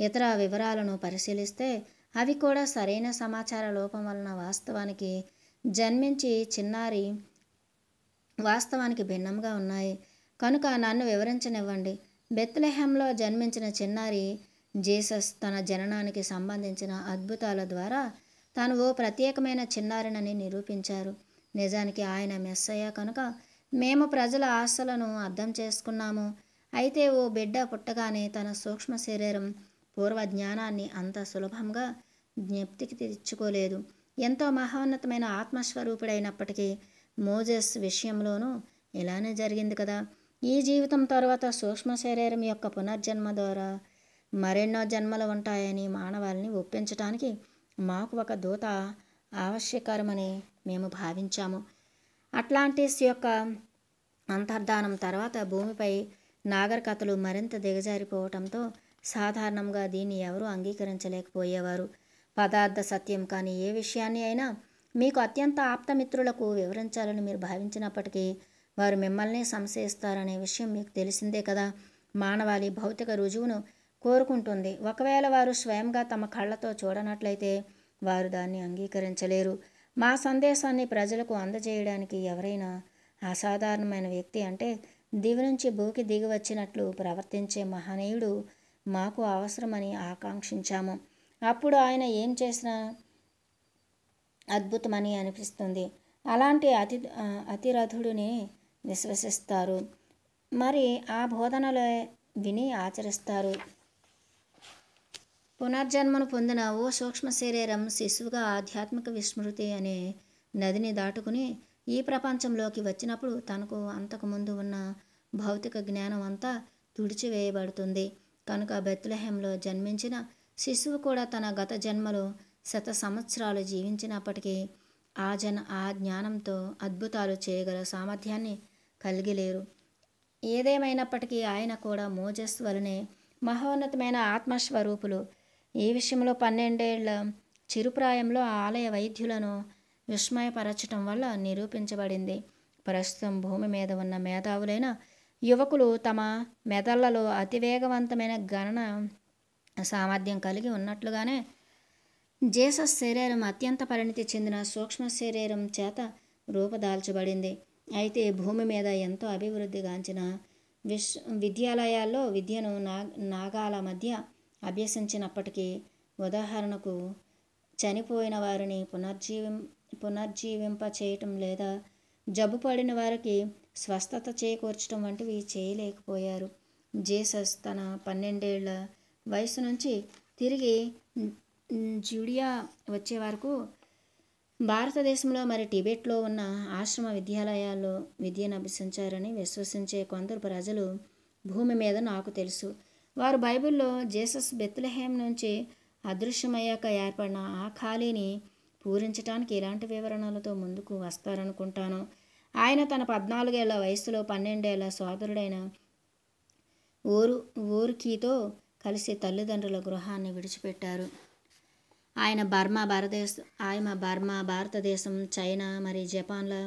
ఇతర వివరాలను పరిశీలిస్తే అవి కూడా సరైన సమాచార లోపం వలన వాస్తవానికి జన్మించి చిన్నారి వాస్తవానికి భిన్నంగా ఉన్నాయి కనుక నన్ను వివరించనివ్వండి బెత్లెహంలో జన్మించిన చిన్నారి జీసస్ తన జననానికి సంబంధించిన అద్భుతాల ద్వారా తాను ఓ ప్రత్యేకమైన చిన్నారినని నిరూపించారు నిజానికి ఆయన అయ్యా కనుక మేము ప్రజల ఆశలను అర్థం చేసుకున్నాము అయితే ఓ బిడ్డ పుట్టగానే తన సూక్ష్మ శరీరం పూర్వ జ్ఞానాన్ని అంత సులభంగా జ్ఞప్తికి తెచ్చుకోలేదు ఎంతో మహోన్నతమైన ఆత్మస్వరూపుడైనప్పటికీ మోజెస్ విషయంలోనూ ఇలానే జరిగింది కదా ఈ జీవితం తర్వాత సూక్ష్మ శరీరం యొక్క పునర్జన్మ ద్వారా మరెన్నో జన్మలు ఉంటాయని మానవాళిని ఒప్పించటానికి మాకు ఒక దూత ఆవశ్యకరమని మేము భావించాము అట్లాంటిస్ యొక్క అంతర్ధానం తర్వాత భూమిపై నాగరికతలు మరింత దిగజారిపోవటంతో సాధారణంగా దీన్ని ఎవరూ అంగీకరించలేకపోయేవారు పదార్థ సత్యం కానీ ఏ విషయాన్ని అయినా మీకు అత్యంత ఆప్తమిత్రులకు వివరించాలని మీరు భావించినప్పటికీ వారు మిమ్మల్ని సంశయిస్తారనే విషయం మీకు తెలిసిందే కదా మానవాళి భౌతిక రుజువును కోరుకుంటుంది ఒకవేళ వారు స్వయంగా తమ కళ్ళతో చూడనట్లయితే వారు దాన్ని అంగీకరించలేరు మా సందేశాన్ని ప్రజలకు అందజేయడానికి ఎవరైనా అసాధారణమైన వ్యక్తి అంటే దివి నుంచి భూకి దిగి వచ్చినట్లు ప్రవర్తించే మహనీయుడు మాకు అవసరమని ఆకాంక్షించాము అప్పుడు ఆయన ఏం చేసినా అద్భుతమని అనిపిస్తుంది అలాంటి అతి అతిరథుడిని విశ్వసిస్తారు మరి ఆ బోధనలే విని ఆచరిస్తారు పునర్జన్మను పొందిన ఓ సూక్ష్మ శరీరం శిశువుగా ఆధ్యాత్మిక విస్మృతి అనే నదిని దాటుకుని ఈ ప్రపంచంలోకి వచ్చినప్పుడు తనకు అంతకుముందు ఉన్న భౌతిక జ్ఞానం అంతా తుడిచివేయబడుతుంది కనుక బెత్లహెంలో జన్మించిన శిశువు కూడా తన గత జన్మలో శత సంవత్సరాలు జీవించినప్పటికీ ఆ జన ఆ జ్ఞానంతో అద్భుతాలు చేయగల సామర్థ్యాన్ని కలిగి లేరు ఏదేమైనప్పటికీ ఆయన కూడా మోజస్ వలనే మహోన్నతమైన ఆత్మస్వరూపులు ఈ విషయంలో పన్నెండేళ్ల చిరుప్రాయంలో ఆలయ వైద్యులను విస్మయపరచటం వల్ల నిరూపించబడింది ప్రస్తుతం భూమి మీద ఉన్న మేధావులైన యువకులు తమ మెదళ్లలో అతివేగవంతమైన గణన సామర్థ్యం కలిగి ఉన్నట్లుగానే జీసస్ శరీరం అత్యంత పరిణితి చెందిన సూక్ష్మ శరీరం చేత రూపదాల్చబడింది అయితే భూమి మీద ఎంతో అభివృద్ధి గాంచిన విశ్వ విద్యాలయాల్లో విద్యను నా నాగాల మధ్య అభ్యసించినప్పటికీ ఉదాహరణకు చనిపోయిన వారిని పునర్జీవి చేయటం లేదా జబ్బు పడిన వారికి స్వస్థత చేకూర్చడం వంటివి చేయలేకపోయారు జీసస్ తన పన్నెండేళ్ల వయసు నుంచి తిరిగి జుడియా వచ్చే వరకు భారతదేశంలో మరి టిబెట్లో ఉన్న ఆశ్రమ విద్యాలయాల్లో విద్యను అభ్యసించారని విశ్వసించే కొందరు ప్రజలు భూమి మీద నాకు తెలుసు వారు బైబిల్లో జీసస్ బెత్లహేం నుంచి అదృశ్యమయ్యాక ఏర్పడిన ఆ ఖాళీని పూరించడానికి ఇలాంటి వివరణలతో ముందుకు వస్తారనుకుంటాను ఆయన తన పద్నాలుగేళ్ల వయసులో పన్నెండేళ్ల సోదరుడైన ఊరు ఊరికితో కలిసి తల్లిదండ్రుల గృహాన్ని విడిచిపెట్టారు ఆయన బర్మా భారతదేశ ఆయన బర్మా భారతదేశం చైనా మరి జపాన్లో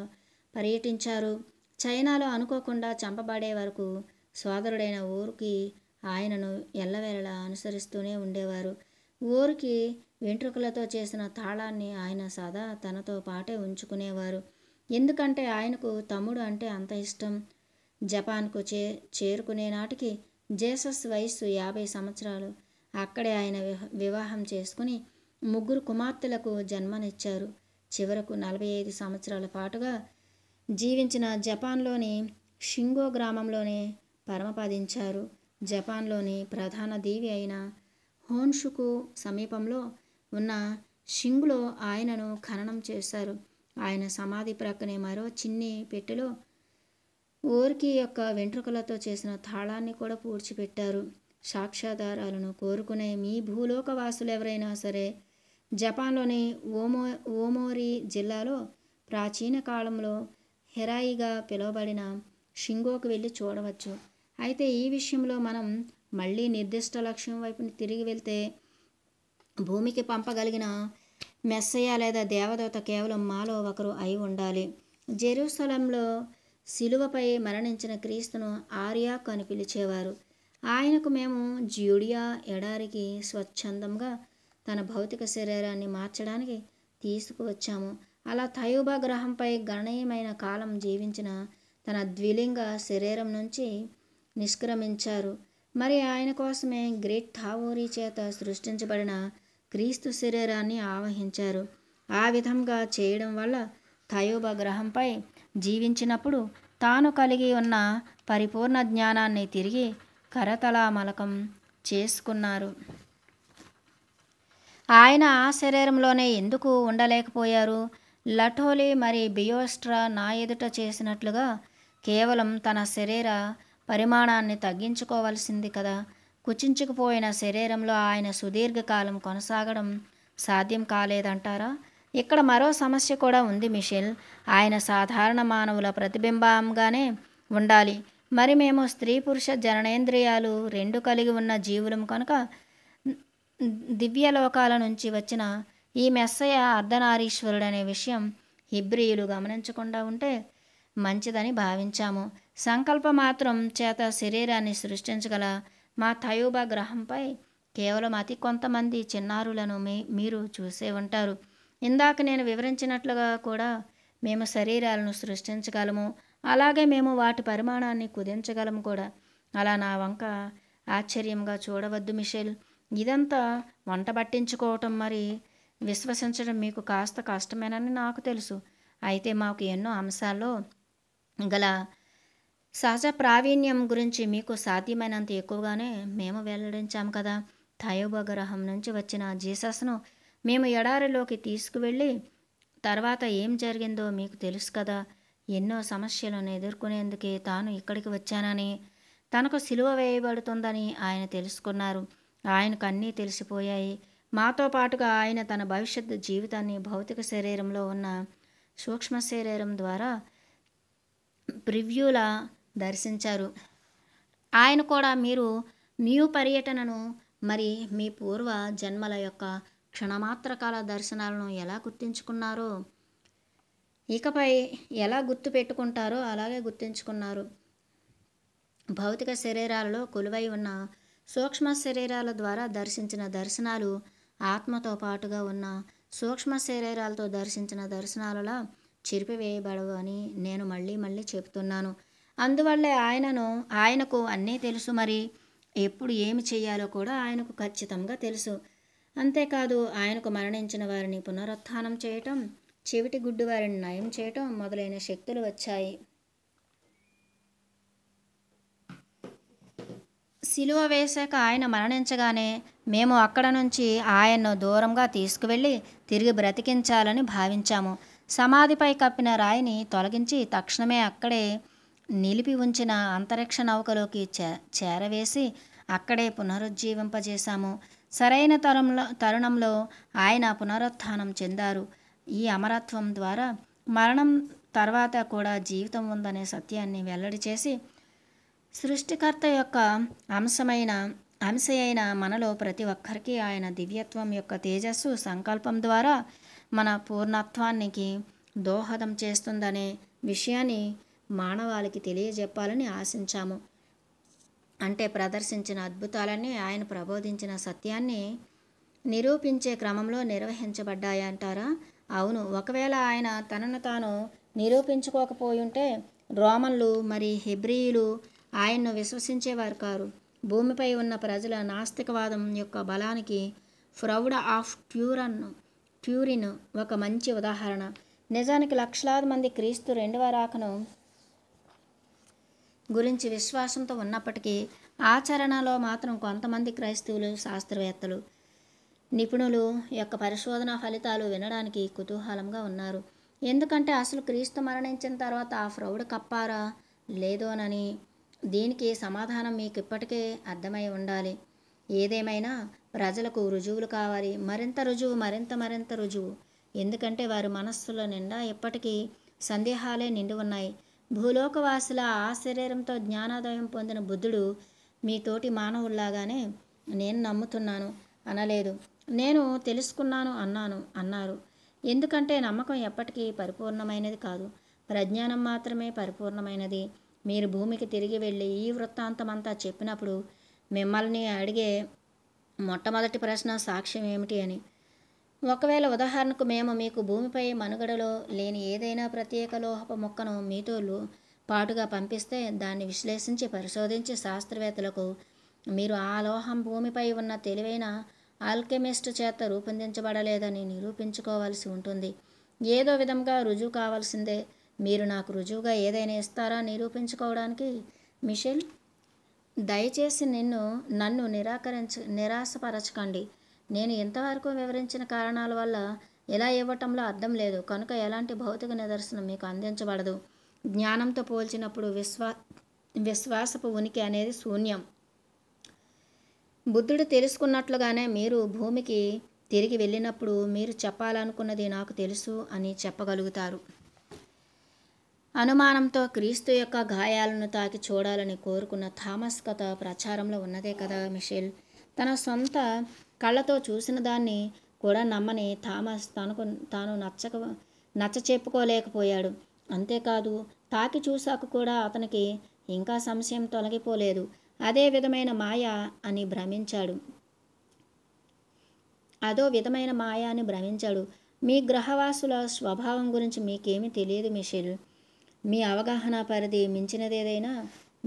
పర్యటించారు చైనాలో అనుకోకుండా చంపబడే వరకు సోదరుడైన ఊరికి ఆయనను ఎల్లవేళలా అనుసరిస్తూనే ఉండేవారు ఊరికి వెంట్రుకలతో చేసిన తాళాన్ని ఆయన సదా తనతో పాటే ఉంచుకునేవారు ఎందుకంటే ఆయనకు తమ్ముడు అంటే అంత ఇష్టం జపాన్కు చే చేరుకునే నాటికి జేసస్ వయస్సు యాభై సంవత్సరాలు అక్కడే ఆయన వివాహం చేసుకుని ముగ్గురు కుమార్తెలకు జన్మనిచ్చారు చివరకు నలభై ఐదు సంవత్సరాల పాటుగా జీవించిన జపాన్లోని షింగో గ్రామంలోనే పరమపదించారు జపాన్లోని ప్రధాన దీవి అయిన హోన్షుకు సమీపంలో ఉన్న షింగులో ఆయనను ఖననం చేశారు ఆయన సమాధి ప్రక్కనే మరో చిన్ని పెట్టెలో ఓర్కి యొక్క వెంట్రుకలతో చేసిన తాళాన్ని కూడా పూడ్చిపెట్టారు సాక్ష్యాధారాలను కోరుకునే మీ ఎవరైనా సరే జపాన్లోని ఓమో ఓమోరి జిల్లాలో ప్రాచీన కాలంలో హెరాయిగా పిలువబడిన షింగోకు వెళ్ళి చూడవచ్చు అయితే ఈ విషయంలో మనం మళ్ళీ నిర్దిష్ట లక్ష్యం వైపుని తిరిగి వెళ్తే భూమికి పంపగలిగిన మెస్సయ్య లేదా దేవదేవత కేవలం మాలో ఒకరు అయి ఉండాలి జెరూసలంలో శిలువపై మరణించిన క్రీస్తును ఆర్యాక్ అని పిలిచేవారు ఆయనకు మేము జ్యూడియా ఎడారికి స్వచ్ఛందంగా తన భౌతిక శరీరాన్ని మార్చడానికి తీసుకువచ్చాము అలా తయూబా గ్రహంపై గణనీయమైన కాలం జీవించిన తన ద్విలింగ శరీరం నుంచి నిష్క్రమించారు మరి ఆయన కోసమే గ్రేట్ థావోరీ చేత సృష్టించబడిన క్రీస్తు శరీరాన్ని ఆవహించారు ఆ విధంగా చేయడం వల్ల థయోబ గ్రహంపై జీవించినప్పుడు తాను కలిగి ఉన్న పరిపూర్ణ జ్ఞానాన్ని తిరిగి కరతలామలకం చేసుకున్నారు ఆయన ఆ శరీరంలోనే ఎందుకు ఉండలేకపోయారు లఠోలి మరి బియోస్ట్రా నా ఎదుట చేసినట్లుగా కేవలం తన శరీర పరిమాణాన్ని తగ్గించుకోవలసింది కదా కుచించుకుపోయిన శరీరంలో ఆయన సుదీర్ఘకాలం కొనసాగడం సాధ్యం కాలేదంటారా ఇక్కడ మరో సమస్య కూడా ఉంది మిషెల్ ఆయన సాధారణ మానవుల ప్రతిబింబంగానే ఉండాలి మరి మేము స్త్రీ పురుష జననేంద్రియాలు రెండు కలిగి ఉన్న జీవులం కనుక దివ్యలోకాల నుంచి వచ్చిన ఈ మెస్సయ అర్ధనారీశ్వరుడనే విషయం హిబ్రియులు గమనించకుండా ఉంటే మంచిదని భావించాము సంకల్ప మాత్రం చేత శరీరాన్ని సృష్టించగల మా తయోబ గ్రహంపై కేవలం అతి కొంతమంది చిన్నారులను మీ మీరు చూసే ఉంటారు ఇందాక నేను వివరించినట్లుగా కూడా మేము శరీరాలను సృష్టించగలము అలాగే మేము వాటి పరిమాణాన్ని కుదించగలము కూడా అలా నా వంక ఆశ్చర్యంగా చూడవద్దు మిషేల్ ఇదంతా వంట పట్టించుకోవటం మరి విశ్వసించడం మీకు కాస్త కష్టమేనని నాకు తెలుసు అయితే మాకు ఎన్నో అంశాల్లో గల సహజ ప్రావీణ్యం గురించి మీకు సాధ్యమైనంత ఎక్కువగానే మేము వెల్లడించాం కదా గ్రహం నుంచి వచ్చిన జీసస్ను మేము ఎడారిలోకి తీసుకువెళ్ళి తర్వాత ఏం జరిగిందో మీకు తెలుసు కదా ఎన్నో సమస్యలను ఎదుర్కొనేందుకే తాను ఇక్కడికి వచ్చానని తనకు సిలువ వేయబడుతుందని ఆయన తెలుసుకున్నారు ఆయనకు అన్నీ తెలిసిపోయాయి మాతో పాటుగా ఆయన తన భవిష్యత్ జీవితాన్ని భౌతిక శరీరంలో ఉన్న సూక్ష్మ శరీరం ద్వారా ప్రివ్యూల దర్శించారు ఆయన కూడా మీరు న్యూ పర్యటనను మరి మీ పూర్వ జన్మల యొక్క క్షణమాత్రకాల దర్శనాలను ఎలా గుర్తించుకున్నారో ఇకపై ఎలా గుర్తు పెట్టుకుంటారో అలాగే గుర్తించుకున్నారు భౌతిక శరీరాలలో కొలువై ఉన్న సూక్ష్మ శరీరాల ద్వారా దర్శించిన దర్శనాలు ఆత్మతో పాటుగా ఉన్న సూక్ష్మ శరీరాలతో దర్శించిన దర్శనాలలా చిరిపివేయబడవు అని నేను మళ్ళీ మళ్ళీ చెబుతున్నాను అందువల్లే ఆయనను ఆయనకు అన్నీ తెలుసు మరి ఎప్పుడు ఏమి చేయాలో కూడా ఆయనకు ఖచ్చితంగా తెలుసు అంతేకాదు ఆయనకు మరణించిన వారిని పునరుత్థానం చేయటం చెవిటి గుడ్డు వారిని నయం చేయటం మొదలైన శక్తులు వచ్చాయి సిలువ వేశాక ఆయన మరణించగానే మేము అక్కడ నుంచి ఆయన్ను దూరంగా తీసుకువెళ్ళి తిరిగి బ్రతికించాలని భావించాము సమాధిపై కప్పిన రాయిని తొలగించి తక్షణమే అక్కడే నిలిపి ఉంచిన అంతరిక్ష నౌకలోకి చే చేరవేసి అక్కడే పునరుజ్జీవింపజేశాము సరైన తరంలో తరుణంలో ఆయన పునరుత్థానం చెందారు ఈ అమరత్వం ద్వారా మరణం తర్వాత కూడా జీవితం ఉందనే సత్యాన్ని వెల్లడి చేసి సృష్టికర్త యొక్క అంశమైన అంశ అయిన మనలో ప్రతి ఒక్కరికి ఆయన దివ్యత్వం యొక్క తేజస్సు సంకల్పం ద్వారా మన పూర్ణత్వానికి దోహదం చేస్తుందనే విషయాన్ని మానవాళికి తెలియజెప్పాలని ఆశించాము అంటే ప్రదర్శించిన అద్భుతాలన్నీ ఆయన ప్రబోధించిన సత్యాన్ని నిరూపించే క్రమంలో నిర్వహించబడ్డాయంటారా అవును ఒకవేళ ఆయన తనను తాను నిరూపించుకోకపోయి ఉంటే రోమన్లు మరి హెబ్రియులు ఆయన్ను విశ్వసించేవారు కారు భూమిపై ఉన్న ప్రజల నాస్తికవాదం యొక్క బలానికి ఫ్రౌడ్ ఆఫ్ ట్యూరన్ ట్యూరిన్ ఒక మంచి ఉదాహరణ నిజానికి లక్షలాది మంది క్రీస్తు రెండవ రాకను గురించి విశ్వాసంతో ఉన్నప్పటికీ ఆచరణలో మాత్రం కొంతమంది క్రైస్తవులు శాస్త్రవేత్తలు నిపుణులు యొక్క పరిశోధన ఫలితాలు వినడానికి కుతూహలంగా ఉన్నారు ఎందుకంటే అసలు క్రీస్తు మరణించిన తర్వాత ఆ ఫ్రౌడ్ కప్పారా లేదోనని దీనికి సమాధానం మీకు ఇప్పటికే అర్థమై ఉండాలి ఏదేమైనా ప్రజలకు రుజువులు కావాలి మరింత రుజువు మరింత మరింత రుజువు ఎందుకంటే వారి మనస్సుల నిండా ఇప్పటికీ సందేహాలే నిండి ఉన్నాయి భూలోకవాసుల ఆశరీరంతో జ్ఞానాదయం పొందిన బుద్ధుడు మీ తోటి మానవుల్లాగానే నేను నమ్ముతున్నాను అనలేదు నేను తెలుసుకున్నాను అన్నాను అన్నారు ఎందుకంటే నమ్మకం ఎప్పటికీ పరిపూర్ణమైనది కాదు ప్రజ్ఞానం మాత్రమే పరిపూర్ణమైనది మీరు భూమికి తిరిగి వెళ్ళి ఈ వృత్తాంతమంతా చెప్పినప్పుడు మిమ్మల్ని అడిగే మొట్టమొదటి ప్రశ్న సాక్ష్యం ఏమిటి అని ఒకవేళ ఉదాహరణకు మేము మీకు భూమిపై మనుగడలో లేని ఏదైనా ప్రత్యేక లోహపు మొక్కను మీతో పాటుగా పంపిస్తే దాన్ని విశ్లేషించి పరిశోధించి శాస్త్రవేత్తలకు మీరు ఆ లోహం భూమిపై ఉన్న తెలివైన ఆల్కెమిస్ట్ చేత రూపొందించబడలేదని నిరూపించుకోవాల్సి ఉంటుంది ఏదో విధంగా రుజువు కావాల్సిందే మీరు నాకు రుజువుగా ఏదైనా ఇస్తారా నిరూపించుకోవడానికి మిషెల్ దయచేసి నిన్ను నన్ను నిరాకరించ నిరాశపరచకండి నేను ఇంతవరకు వివరించిన కారణాల వల్ల ఇలా ఇవ్వటంలో అర్థం లేదు కనుక ఎలాంటి భౌతిక నిదర్శనం మీకు అందించబడదు జ్ఞానంతో పోల్చినప్పుడు విశ్వా విశ్వాసపు ఉనికి అనేది శూన్యం బుద్ధుడు తెలుసుకున్నట్లుగానే మీరు భూమికి తిరిగి వెళ్ళినప్పుడు మీరు చెప్పాలనుకున్నది నాకు తెలుసు అని చెప్పగలుగుతారు అనుమానంతో క్రీస్తు యొక్క గాయాలను తాకి చూడాలని కోరుకున్న థామస్ కథ ప్రచారంలో ఉన్నదే కదా మిషేల్ తన సొంత కళ్ళతో చూసిన దాన్ని కూడా నమ్మని థామస్ తనకు తాను నచ్చక నచ్చ చెప్పుకోలేకపోయాడు అంతేకాదు తాకి చూశాక కూడా అతనికి ఇంకా సంశయం తొలగిపోలేదు అదే విధమైన మాయ అని భ్రమించాడు అదో విధమైన మాయ అని భ్రమించాడు మీ గ్రహవాసుల స్వభావం గురించి మీకేమీ తెలియదు మిషిల్ మీ అవగాహన పరిధి మించినదేదైనా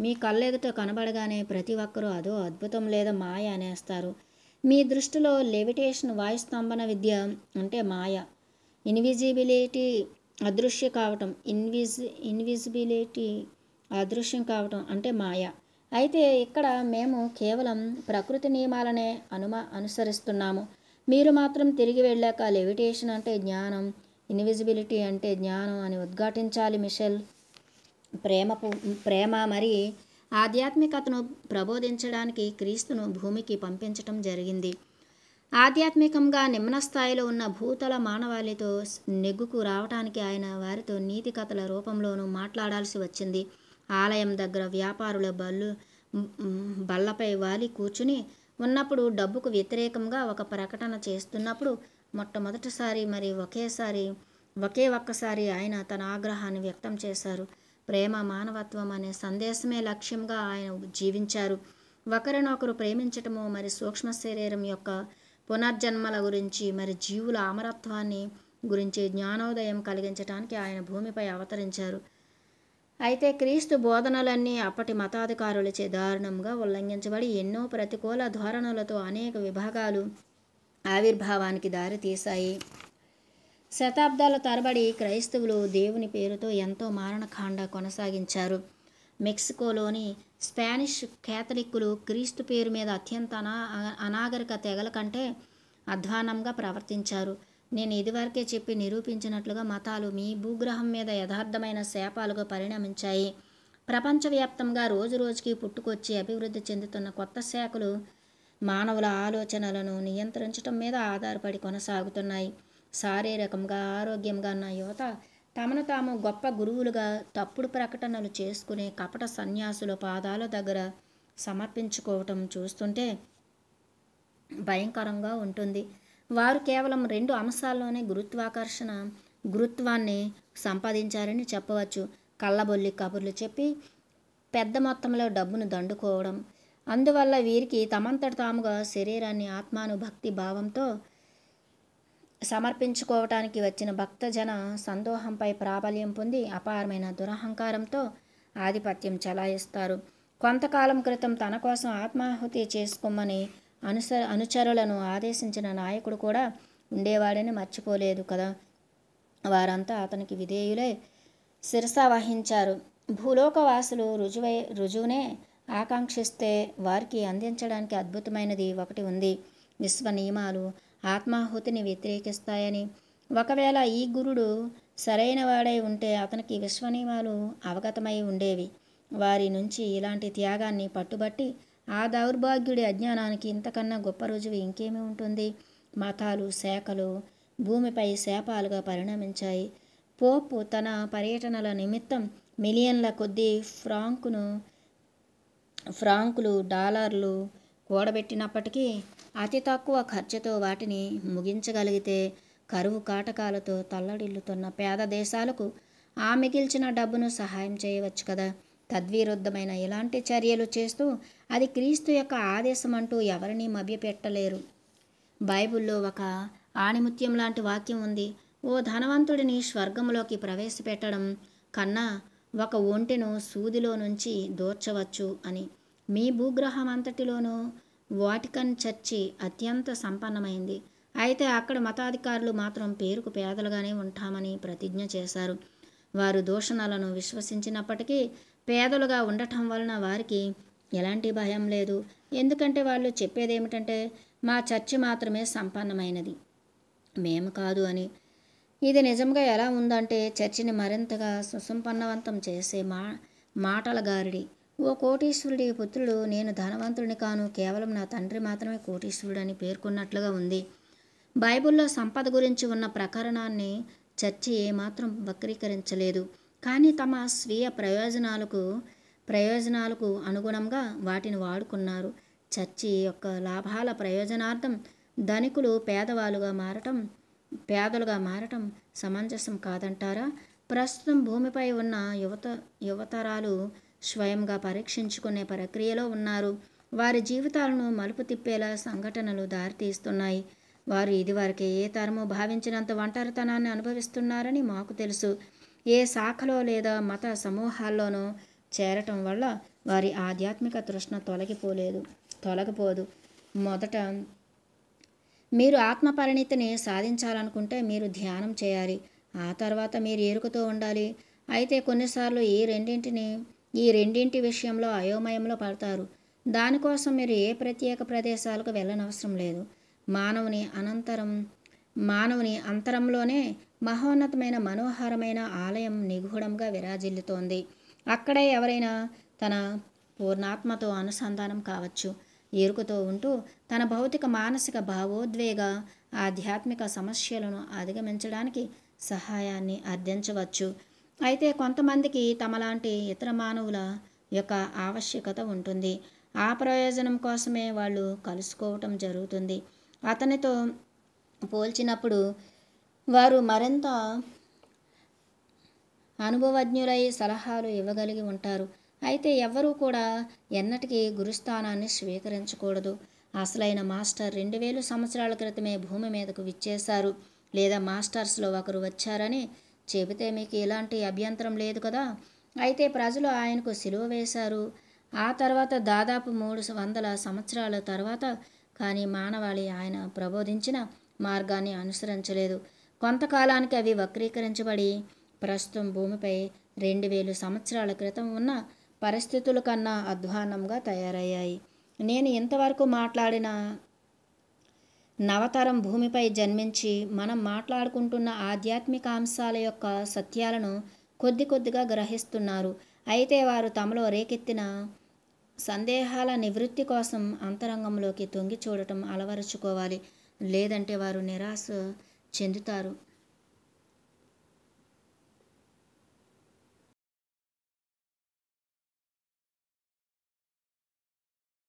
మీ కళ్ళెదుట కనబడగానే ప్రతి ఒక్కరూ అదో అద్భుతం లేదా మాయ అనేస్తారు మీ దృష్టిలో లెవిటేషన్ వాయు స్తంభన విద్య అంటే మాయ ఇన్విజిబిలిటీ అదృశ్య కావటం ఇన్విజి ఇన్విజిబిలిటీ అదృశ్యం కావటం అంటే మాయ అయితే ఇక్కడ మేము కేవలం ప్రకృతి నియమాలనే అనుమా అనుసరిస్తున్నాము మీరు మాత్రం తిరిగి వెళ్ళాక లెవిటేషన్ అంటే జ్ఞానం ఇన్విజిబిలిటీ అంటే జ్ఞానం అని ఉద్ఘాటించాలి మిషెల్ ప్రేమ ప్రేమ మరి ఆధ్యాత్మికతను ప్రబోధించడానికి క్రీస్తును భూమికి పంపించటం జరిగింది ఆధ్యాత్మికంగా నిమ్న స్థాయిలో ఉన్న భూతల మానవాళితో నెగ్గుకు రావటానికి ఆయన వారితో నీతి కథల రూపంలోనూ మాట్లాడాల్సి వచ్చింది ఆలయం దగ్గర వ్యాపారుల బళ్ళు బల్లపై వాలి కూర్చుని ఉన్నప్పుడు డబ్బుకు వ్యతిరేకంగా ఒక ప్రకటన చేస్తున్నప్పుడు మొట్టమొదటిసారి మరి ఒకేసారి ఒకే ఒక్కసారి ఆయన తన ఆగ్రహాన్ని వ్యక్తం చేశారు ప్రేమ మానవత్వం అనే సందేశమే లక్ష్యంగా ఆయన జీవించారు ఒకరినొకరు ప్రేమించటము మరి సూక్ష్మ శరీరం యొక్క పునర్జన్మల గురించి మరి జీవుల అమరత్వాన్ని గురించి జ్ఞానోదయం కలిగించడానికి ఆయన భూమిపై అవతరించారు అయితే క్రీస్తు బోధనలన్నీ అప్పటి మతాధికారులచే దారుణంగా ఉల్లంఘించబడి ఎన్నో ప్రతికూల ధోరణులతో అనేక విభాగాలు ఆవిర్భావానికి దారితీశాయి శతాబ్దాల తరబడి క్రైస్తవులు దేవుని పేరుతో ఎంతో మారణకాండ కొనసాగించారు మెక్సికోలోని స్పానిష్ కేథలిక్కులు క్రీస్తు పేరు మీద అత్యంత అనా అనాగరిక తెగల కంటే అధ్వానంగా ప్రవర్తించారు నేను ఇదివరకే చెప్పి నిరూపించినట్లుగా మతాలు మీ భూగ్రహం మీద యథార్థమైన శాపాలుగా పరిణమించాయి ప్రపంచవ్యాప్తంగా రోజురోజుకి పుట్టుకొచ్చి అభివృద్ధి చెందుతున్న కొత్త శాఖలు మానవుల ఆలోచనలను నియంత్రించడం మీద ఆధారపడి కొనసాగుతున్నాయి శారీరకంగా ఆరోగ్యంగా ఉన్న యువత తమను తాము గొప్ప గురువులుగా తప్పుడు ప్రకటనలు చేసుకునే కపట సన్యాసుల పాదాల దగ్గర సమర్పించుకోవటం చూస్తుంటే భయంకరంగా ఉంటుంది వారు కేవలం రెండు అంశాల్లోనే గురుత్వాకర్షణ గురుత్వాన్ని సంపాదించారని చెప్పవచ్చు కళ్ళబొల్లి కబుర్లు చెప్పి పెద్ద మొత్తంలో డబ్బును దండుకోవడం అందువల్ల వీరికి తమంతట తాముగా శరీరాన్ని ఆత్మాను భక్తి భావంతో సమర్పించుకోవటానికి వచ్చిన భక్తజన సందోహంపై ప్రాబల్యం పొంది అపారమైన దురహంకారంతో ఆధిపత్యం చలాయిస్తారు కొంతకాలం క్రితం తన కోసం ఆత్మాహుతి చేసుకోమని అనుస అనుచరులను ఆదేశించిన నాయకుడు కూడా ఉండేవాడని మర్చిపోలేదు కదా వారంతా అతనికి విధేయులే శిరస వహించారు భూలోకవాసులు రుజువై రుజువునే ఆకాంక్షిస్తే వారికి అందించడానికి అద్భుతమైనది ఒకటి ఉంది విశ్వ నియమాలు ఆత్మాహుతిని వ్యతిరేకిస్తాయని ఒకవేళ ఈ గురుడు సరైన వాడై ఉంటే అతనికి విశ్వనియమాలు అవగతమై ఉండేవి వారి నుంచి ఇలాంటి త్యాగాన్ని పట్టుబట్టి ఆ దౌర్భాగ్యుడి అజ్ఞానానికి ఇంతకన్నా గొప్ప రుజువు ఇంకేమి ఉంటుంది మతాలు శాఖలు భూమిపై శాపాలుగా పరిణమించాయి పోపు తన పర్యటనల నిమిత్తం మిలియన్ల కొద్దీ ఫ్రాంకును ఫ్రాంకులు డాలర్లు కూడబెట్టినప్పటికీ అతి తక్కువ ఖర్చుతో వాటిని ముగించగలిగితే కరువు కాటకాలతో తల్లడిల్లుతున్న పేద దేశాలకు ఆ మిగిల్చిన డబ్బును సహాయం చేయవచ్చు కదా తద్విరుద్ధమైన ఇలాంటి చర్యలు చేస్తూ అది క్రీస్తు యొక్క ఆదేశం అంటూ ఎవరినీ మభ్యపెట్టలేరు బైబిల్లో ఒక ఆణిముత్యం లాంటి వాక్యం ఉంది ఓ ధనవంతుడిని స్వర్గంలోకి ప్రవేశపెట్టడం కన్నా ఒక ఒంటెను సూదిలో నుంచి దోర్చవచ్చు అని మీ భూగ్రహం అంతటిలోనూ వాటికన్ చర్చి అత్యంత సంపన్నమైంది అయితే అక్కడ మతాధికారులు మాత్రం పేరుకు పేదలుగానే ఉంటామని ప్రతిజ్ఞ చేశారు వారు దూషణలను విశ్వసించినప్పటికీ పేదలుగా ఉండటం వలన వారికి ఎలాంటి భయం లేదు ఎందుకంటే వాళ్ళు చెప్పేది ఏమిటంటే మా చర్చి మాత్రమే సంపన్నమైనది మేము కాదు అని ఇది నిజంగా ఎలా ఉందంటే చర్చిని మరింతగా సుసంపన్నవంతం చేసే మా మాటల గారిడి ఓ కోటీశ్వరుడి పుత్రుడు నేను ధనవంతుడిని కాను కేవలం నా తండ్రి మాత్రమే కోటీశ్వరుడు అని పేర్కొన్నట్లుగా ఉంది బైబిల్లో సంపద గురించి ఉన్న ప్రకరణాన్ని చర్చి ఏమాత్రం వక్రీకరించలేదు కానీ తమ స్వీయ ప్రయోజనాలకు ప్రయోజనాలకు అనుగుణంగా వాటిని వాడుకున్నారు చర్చి యొక్క లాభాల ప్రయోజనార్థం ధనికులు పేదవాళ్ళుగా మారటం పేదలుగా మారటం సమంజసం కాదంటారా ప్రస్తుతం భూమిపై ఉన్న యువత యువతరాలు స్వయంగా పరీక్షించుకునే ప్రక్రియలో ఉన్నారు వారి జీవితాలను మలుపు తిప్పేలా సంఘటనలు దారితీస్తున్నాయి వారు ఇదివరకే ఏ తరము భావించినంత ఒంటరితనాన్ని అనుభవిస్తున్నారని మాకు తెలుసు ఏ శాఖలో లేదా మత సమూహాల్లోనూ చేరటం వల్ల వారి ఆధ్యాత్మిక తృష్ణ తొలగిపోలేదు తొలగిపోదు మొదట మీరు ఆత్మపరిణితిని సాధించాలనుకుంటే మీరు ధ్యానం చేయాలి ఆ తర్వాత మీరు ఎరుకుతూ ఉండాలి అయితే కొన్నిసార్లు ఈ రెండింటిని ఈ రెండింటి విషయంలో అయోమయంలో పడతారు దానికోసం మీరు ఏ ప్రత్యేక ప్రదేశాలకు వెళ్ళనవసరం లేదు మానవుని అనంతరం మానవుని అంతరంలోనే మహోన్నతమైన మనోహరమైన ఆలయం నిగూఢంగా విరాజిల్లుతోంది అక్కడే ఎవరైనా తన పూర్ణాత్మతో అనుసంధానం కావచ్చు ఎరుకుతో ఉంటూ తన భౌతిక మానసిక భావోద్వేగ ఆధ్యాత్మిక సమస్యలను అధిగమించడానికి సహాయాన్ని అర్థించవచ్చు అయితే కొంతమందికి తమలాంటి ఇతర మానవుల యొక్క ఆవశ్యకత ఉంటుంది ఆ ప్రయోజనం కోసమే వాళ్ళు కలుసుకోవటం జరుగుతుంది అతనితో పోల్చినప్పుడు వారు మరింత అనుభవజ్ఞులై సలహాలు ఇవ్వగలిగి ఉంటారు అయితే ఎవ్వరూ కూడా ఎన్నటికీ గురుస్థానాన్ని స్వీకరించకూడదు అసలైన మాస్టర్ రెండు వేలు సంవత్సరాల క్రితమే భూమి మీదకు విచ్చేశారు లేదా మాస్టర్స్లో ఒకరు వచ్చారని చెబితే మీకు ఎలాంటి అభ్యంతరం లేదు కదా అయితే ప్రజలు ఆయనకు సిలువ వేశారు ఆ తర్వాత దాదాపు మూడు వందల సంవత్సరాల తర్వాత కానీ మానవాళి ఆయన ప్రబోధించిన మార్గాన్ని అనుసరించలేదు కొంతకాలానికి అవి వక్రీకరించబడి ప్రస్తుతం భూమిపై రెండు వేలు సంవత్సరాల క్రితం ఉన్న పరిస్థితుల కన్నా అధ్వానంగా తయారయ్యాయి నేను ఇంతవరకు మాట్లాడిన నవతరం భూమిపై జన్మించి మనం మాట్లాడుకుంటున్న ఆధ్యాత్మిక అంశాల యొక్క సత్యాలను కొద్ది కొద్దిగా గ్రహిస్తున్నారు అయితే వారు తమలో రేకెత్తిన సందేహాల నివృత్తి కోసం అంతరంగంలోకి తొంగి చూడటం అలవరుచుకోవాలి లేదంటే వారు నిరాశ చెందుతారు